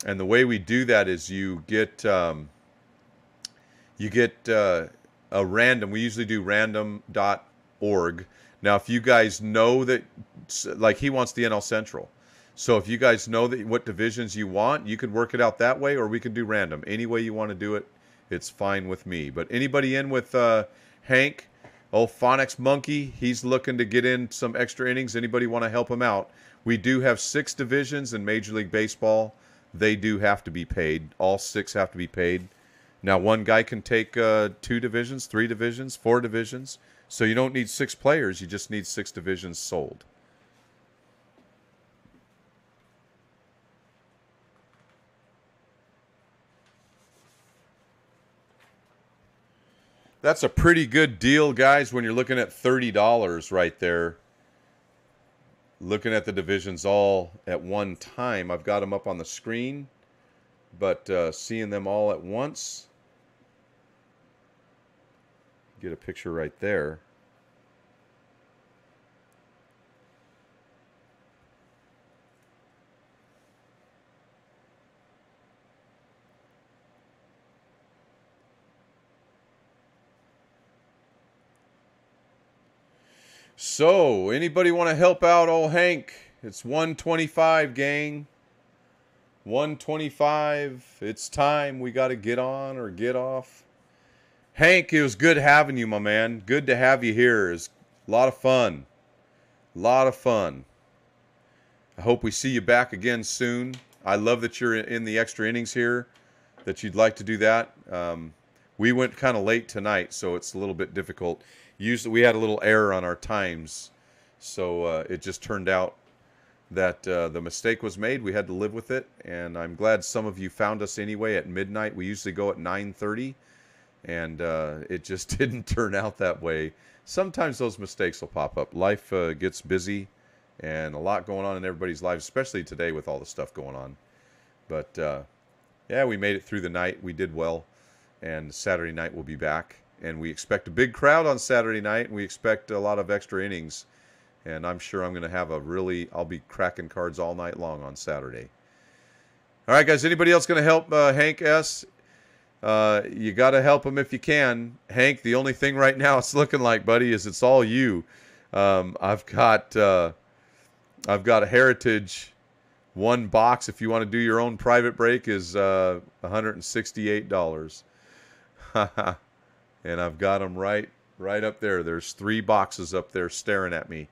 And the way we do that is you get um, you get uh, a random. We usually do random.org. Now, if you guys know that, like he wants the NL Central so if you guys know that what divisions you want, you can work it out that way, or we can do random. Any way you want to do it, it's fine with me. But anybody in with uh, Hank, old Phonics Monkey, he's looking to get in some extra innings. Anybody want to help him out? We do have six divisions in Major League Baseball. They do have to be paid. All six have to be paid. Now, one guy can take uh, two divisions, three divisions, four divisions. So you don't need six players. You just need six divisions sold. That's a pretty good deal, guys, when you're looking at $30 right there. Looking at the divisions all at one time. I've got them up on the screen, but uh, seeing them all at once. Get a picture right there. So, anybody want to help out old Hank? It's 125, gang. 125. It's time we got to get on or get off. Hank, it was good having you, my man. Good to have you here. It's a lot of fun. A lot of fun. I hope we see you back again soon. I love that you're in the extra innings here, that you'd like to do that. Um, we went kind of late tonight, so it's a little bit difficult we had a little error on our times, so uh, it just turned out that uh, the mistake was made. We had to live with it, and I'm glad some of you found us anyway at midnight. We usually go at 9:30, and uh, it just [laughs] didn't turn out that way. Sometimes those mistakes will pop up. Life uh, gets busy, and a lot going on in everybody's lives, especially today with all the stuff going on. But uh, yeah, we made it through the night. We did well, and Saturday night we'll be back and we expect a big crowd on Saturday night, and we expect a lot of extra innings. And I'm sure I'm going to have a really, I'll be cracking cards all night long on Saturday. All right, guys, anybody else going to help uh, Hank S? Uh, you got to help him if you can. Hank, the only thing right now it's looking like, buddy, is it's all you. Um, I've got uh, I've got a heritage one box. If you want to do your own private break, is uh, $168. [laughs] and I've got them right right up there. There's three boxes up there staring at me.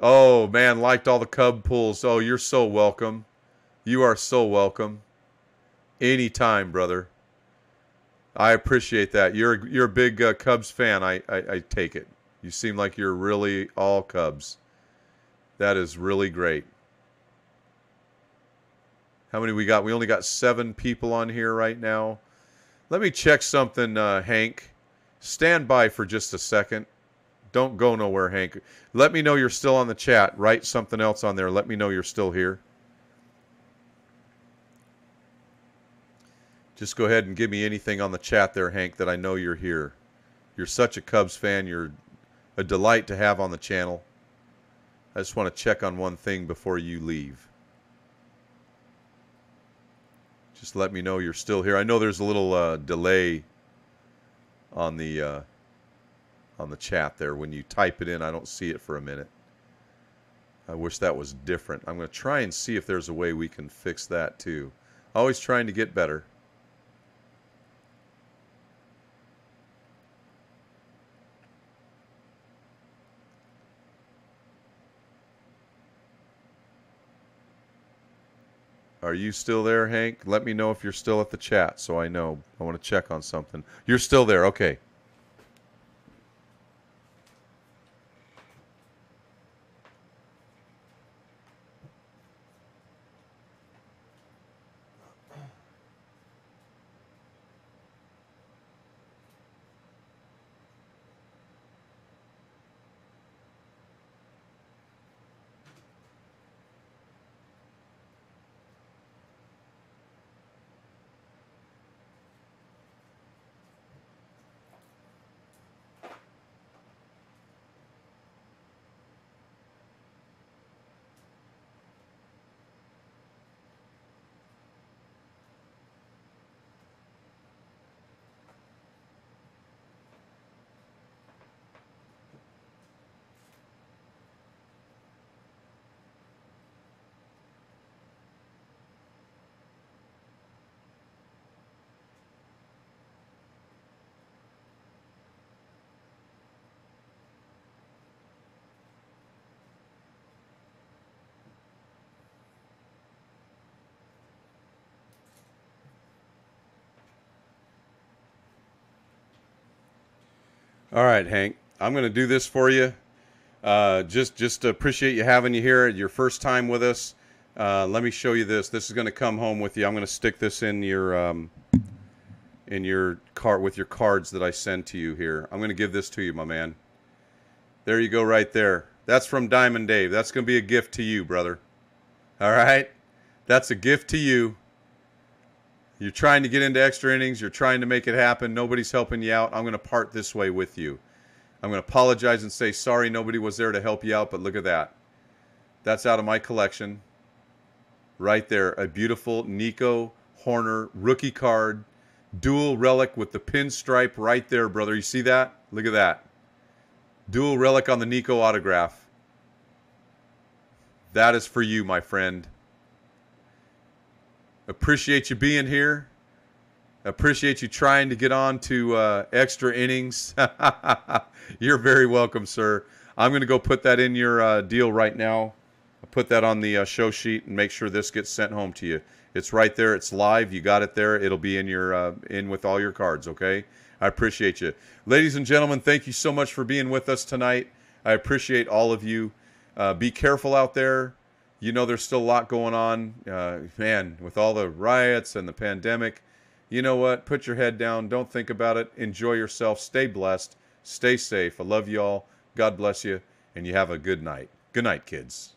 Oh man, liked all the cub pulls. Oh, you're so welcome. You are so welcome. Anytime, brother. I appreciate that. You're you're a big uh, Cubs fan. I, I I take it. You seem like you're really all Cubs. That is really great. How many we got? We only got seven people on here right now. Let me check something, uh, Hank. Stand by for just a second. Don't go nowhere, Hank. Let me know you're still on the chat. Write something else on there. Let me know you're still here. Just go ahead and give me anything on the chat there, Hank, that I know you're here. You're such a Cubs fan. You're a delight to have on the channel. I just want to check on one thing before you leave. just let me know you're still here. I know there's a little uh, delay on the uh, on the chat there. When you type it in, I don't see it for a minute. I wish that was different. I'm going to try and see if there's a way we can fix that too. Always trying to get better. Are you still there, Hank? Let me know if you're still at the chat so I know. I want to check on something. You're still there. Okay. All right, Hank, I'm going to do this for you. Uh, just just appreciate you having you here. Your first time with us. Uh, let me show you this. This is going to come home with you. I'm going to stick this in your um, in your cart with your cards that I send to you here. I'm going to give this to you, my man. There you go, right there. That's from Diamond Dave. That's going to be a gift to you, brother. All right, that's a gift to you. You're trying to get into extra innings. You're trying to make it happen. Nobody's helping you out. I'm going to part this way with you. I'm going to apologize and say, sorry, nobody was there to help you out, but look at that. That's out of my collection. Right there. A beautiful Nico Horner rookie card, dual relic with the pinstripe right there, brother. You see that? Look at that. Dual relic on the Nico autograph. That is for you, my friend. Appreciate you being here. Appreciate you trying to get on to uh, extra innings. [laughs] You're very welcome, sir. I'm going to go put that in your uh, deal right now. I'll put that on the uh, show sheet and make sure this gets sent home to you. It's right there. It's live. You got it there. It'll be in your uh, in with all your cards. Okay. I appreciate you, ladies and gentlemen. Thank you so much for being with us tonight. I appreciate all of you. Uh, be careful out there you know there's still a lot going on. Uh, man, with all the riots and the pandemic, you know what? Put your head down. Don't think about it. Enjoy yourself. Stay blessed. Stay safe. I love you all. God bless you. And you have a good night. Good night, kids.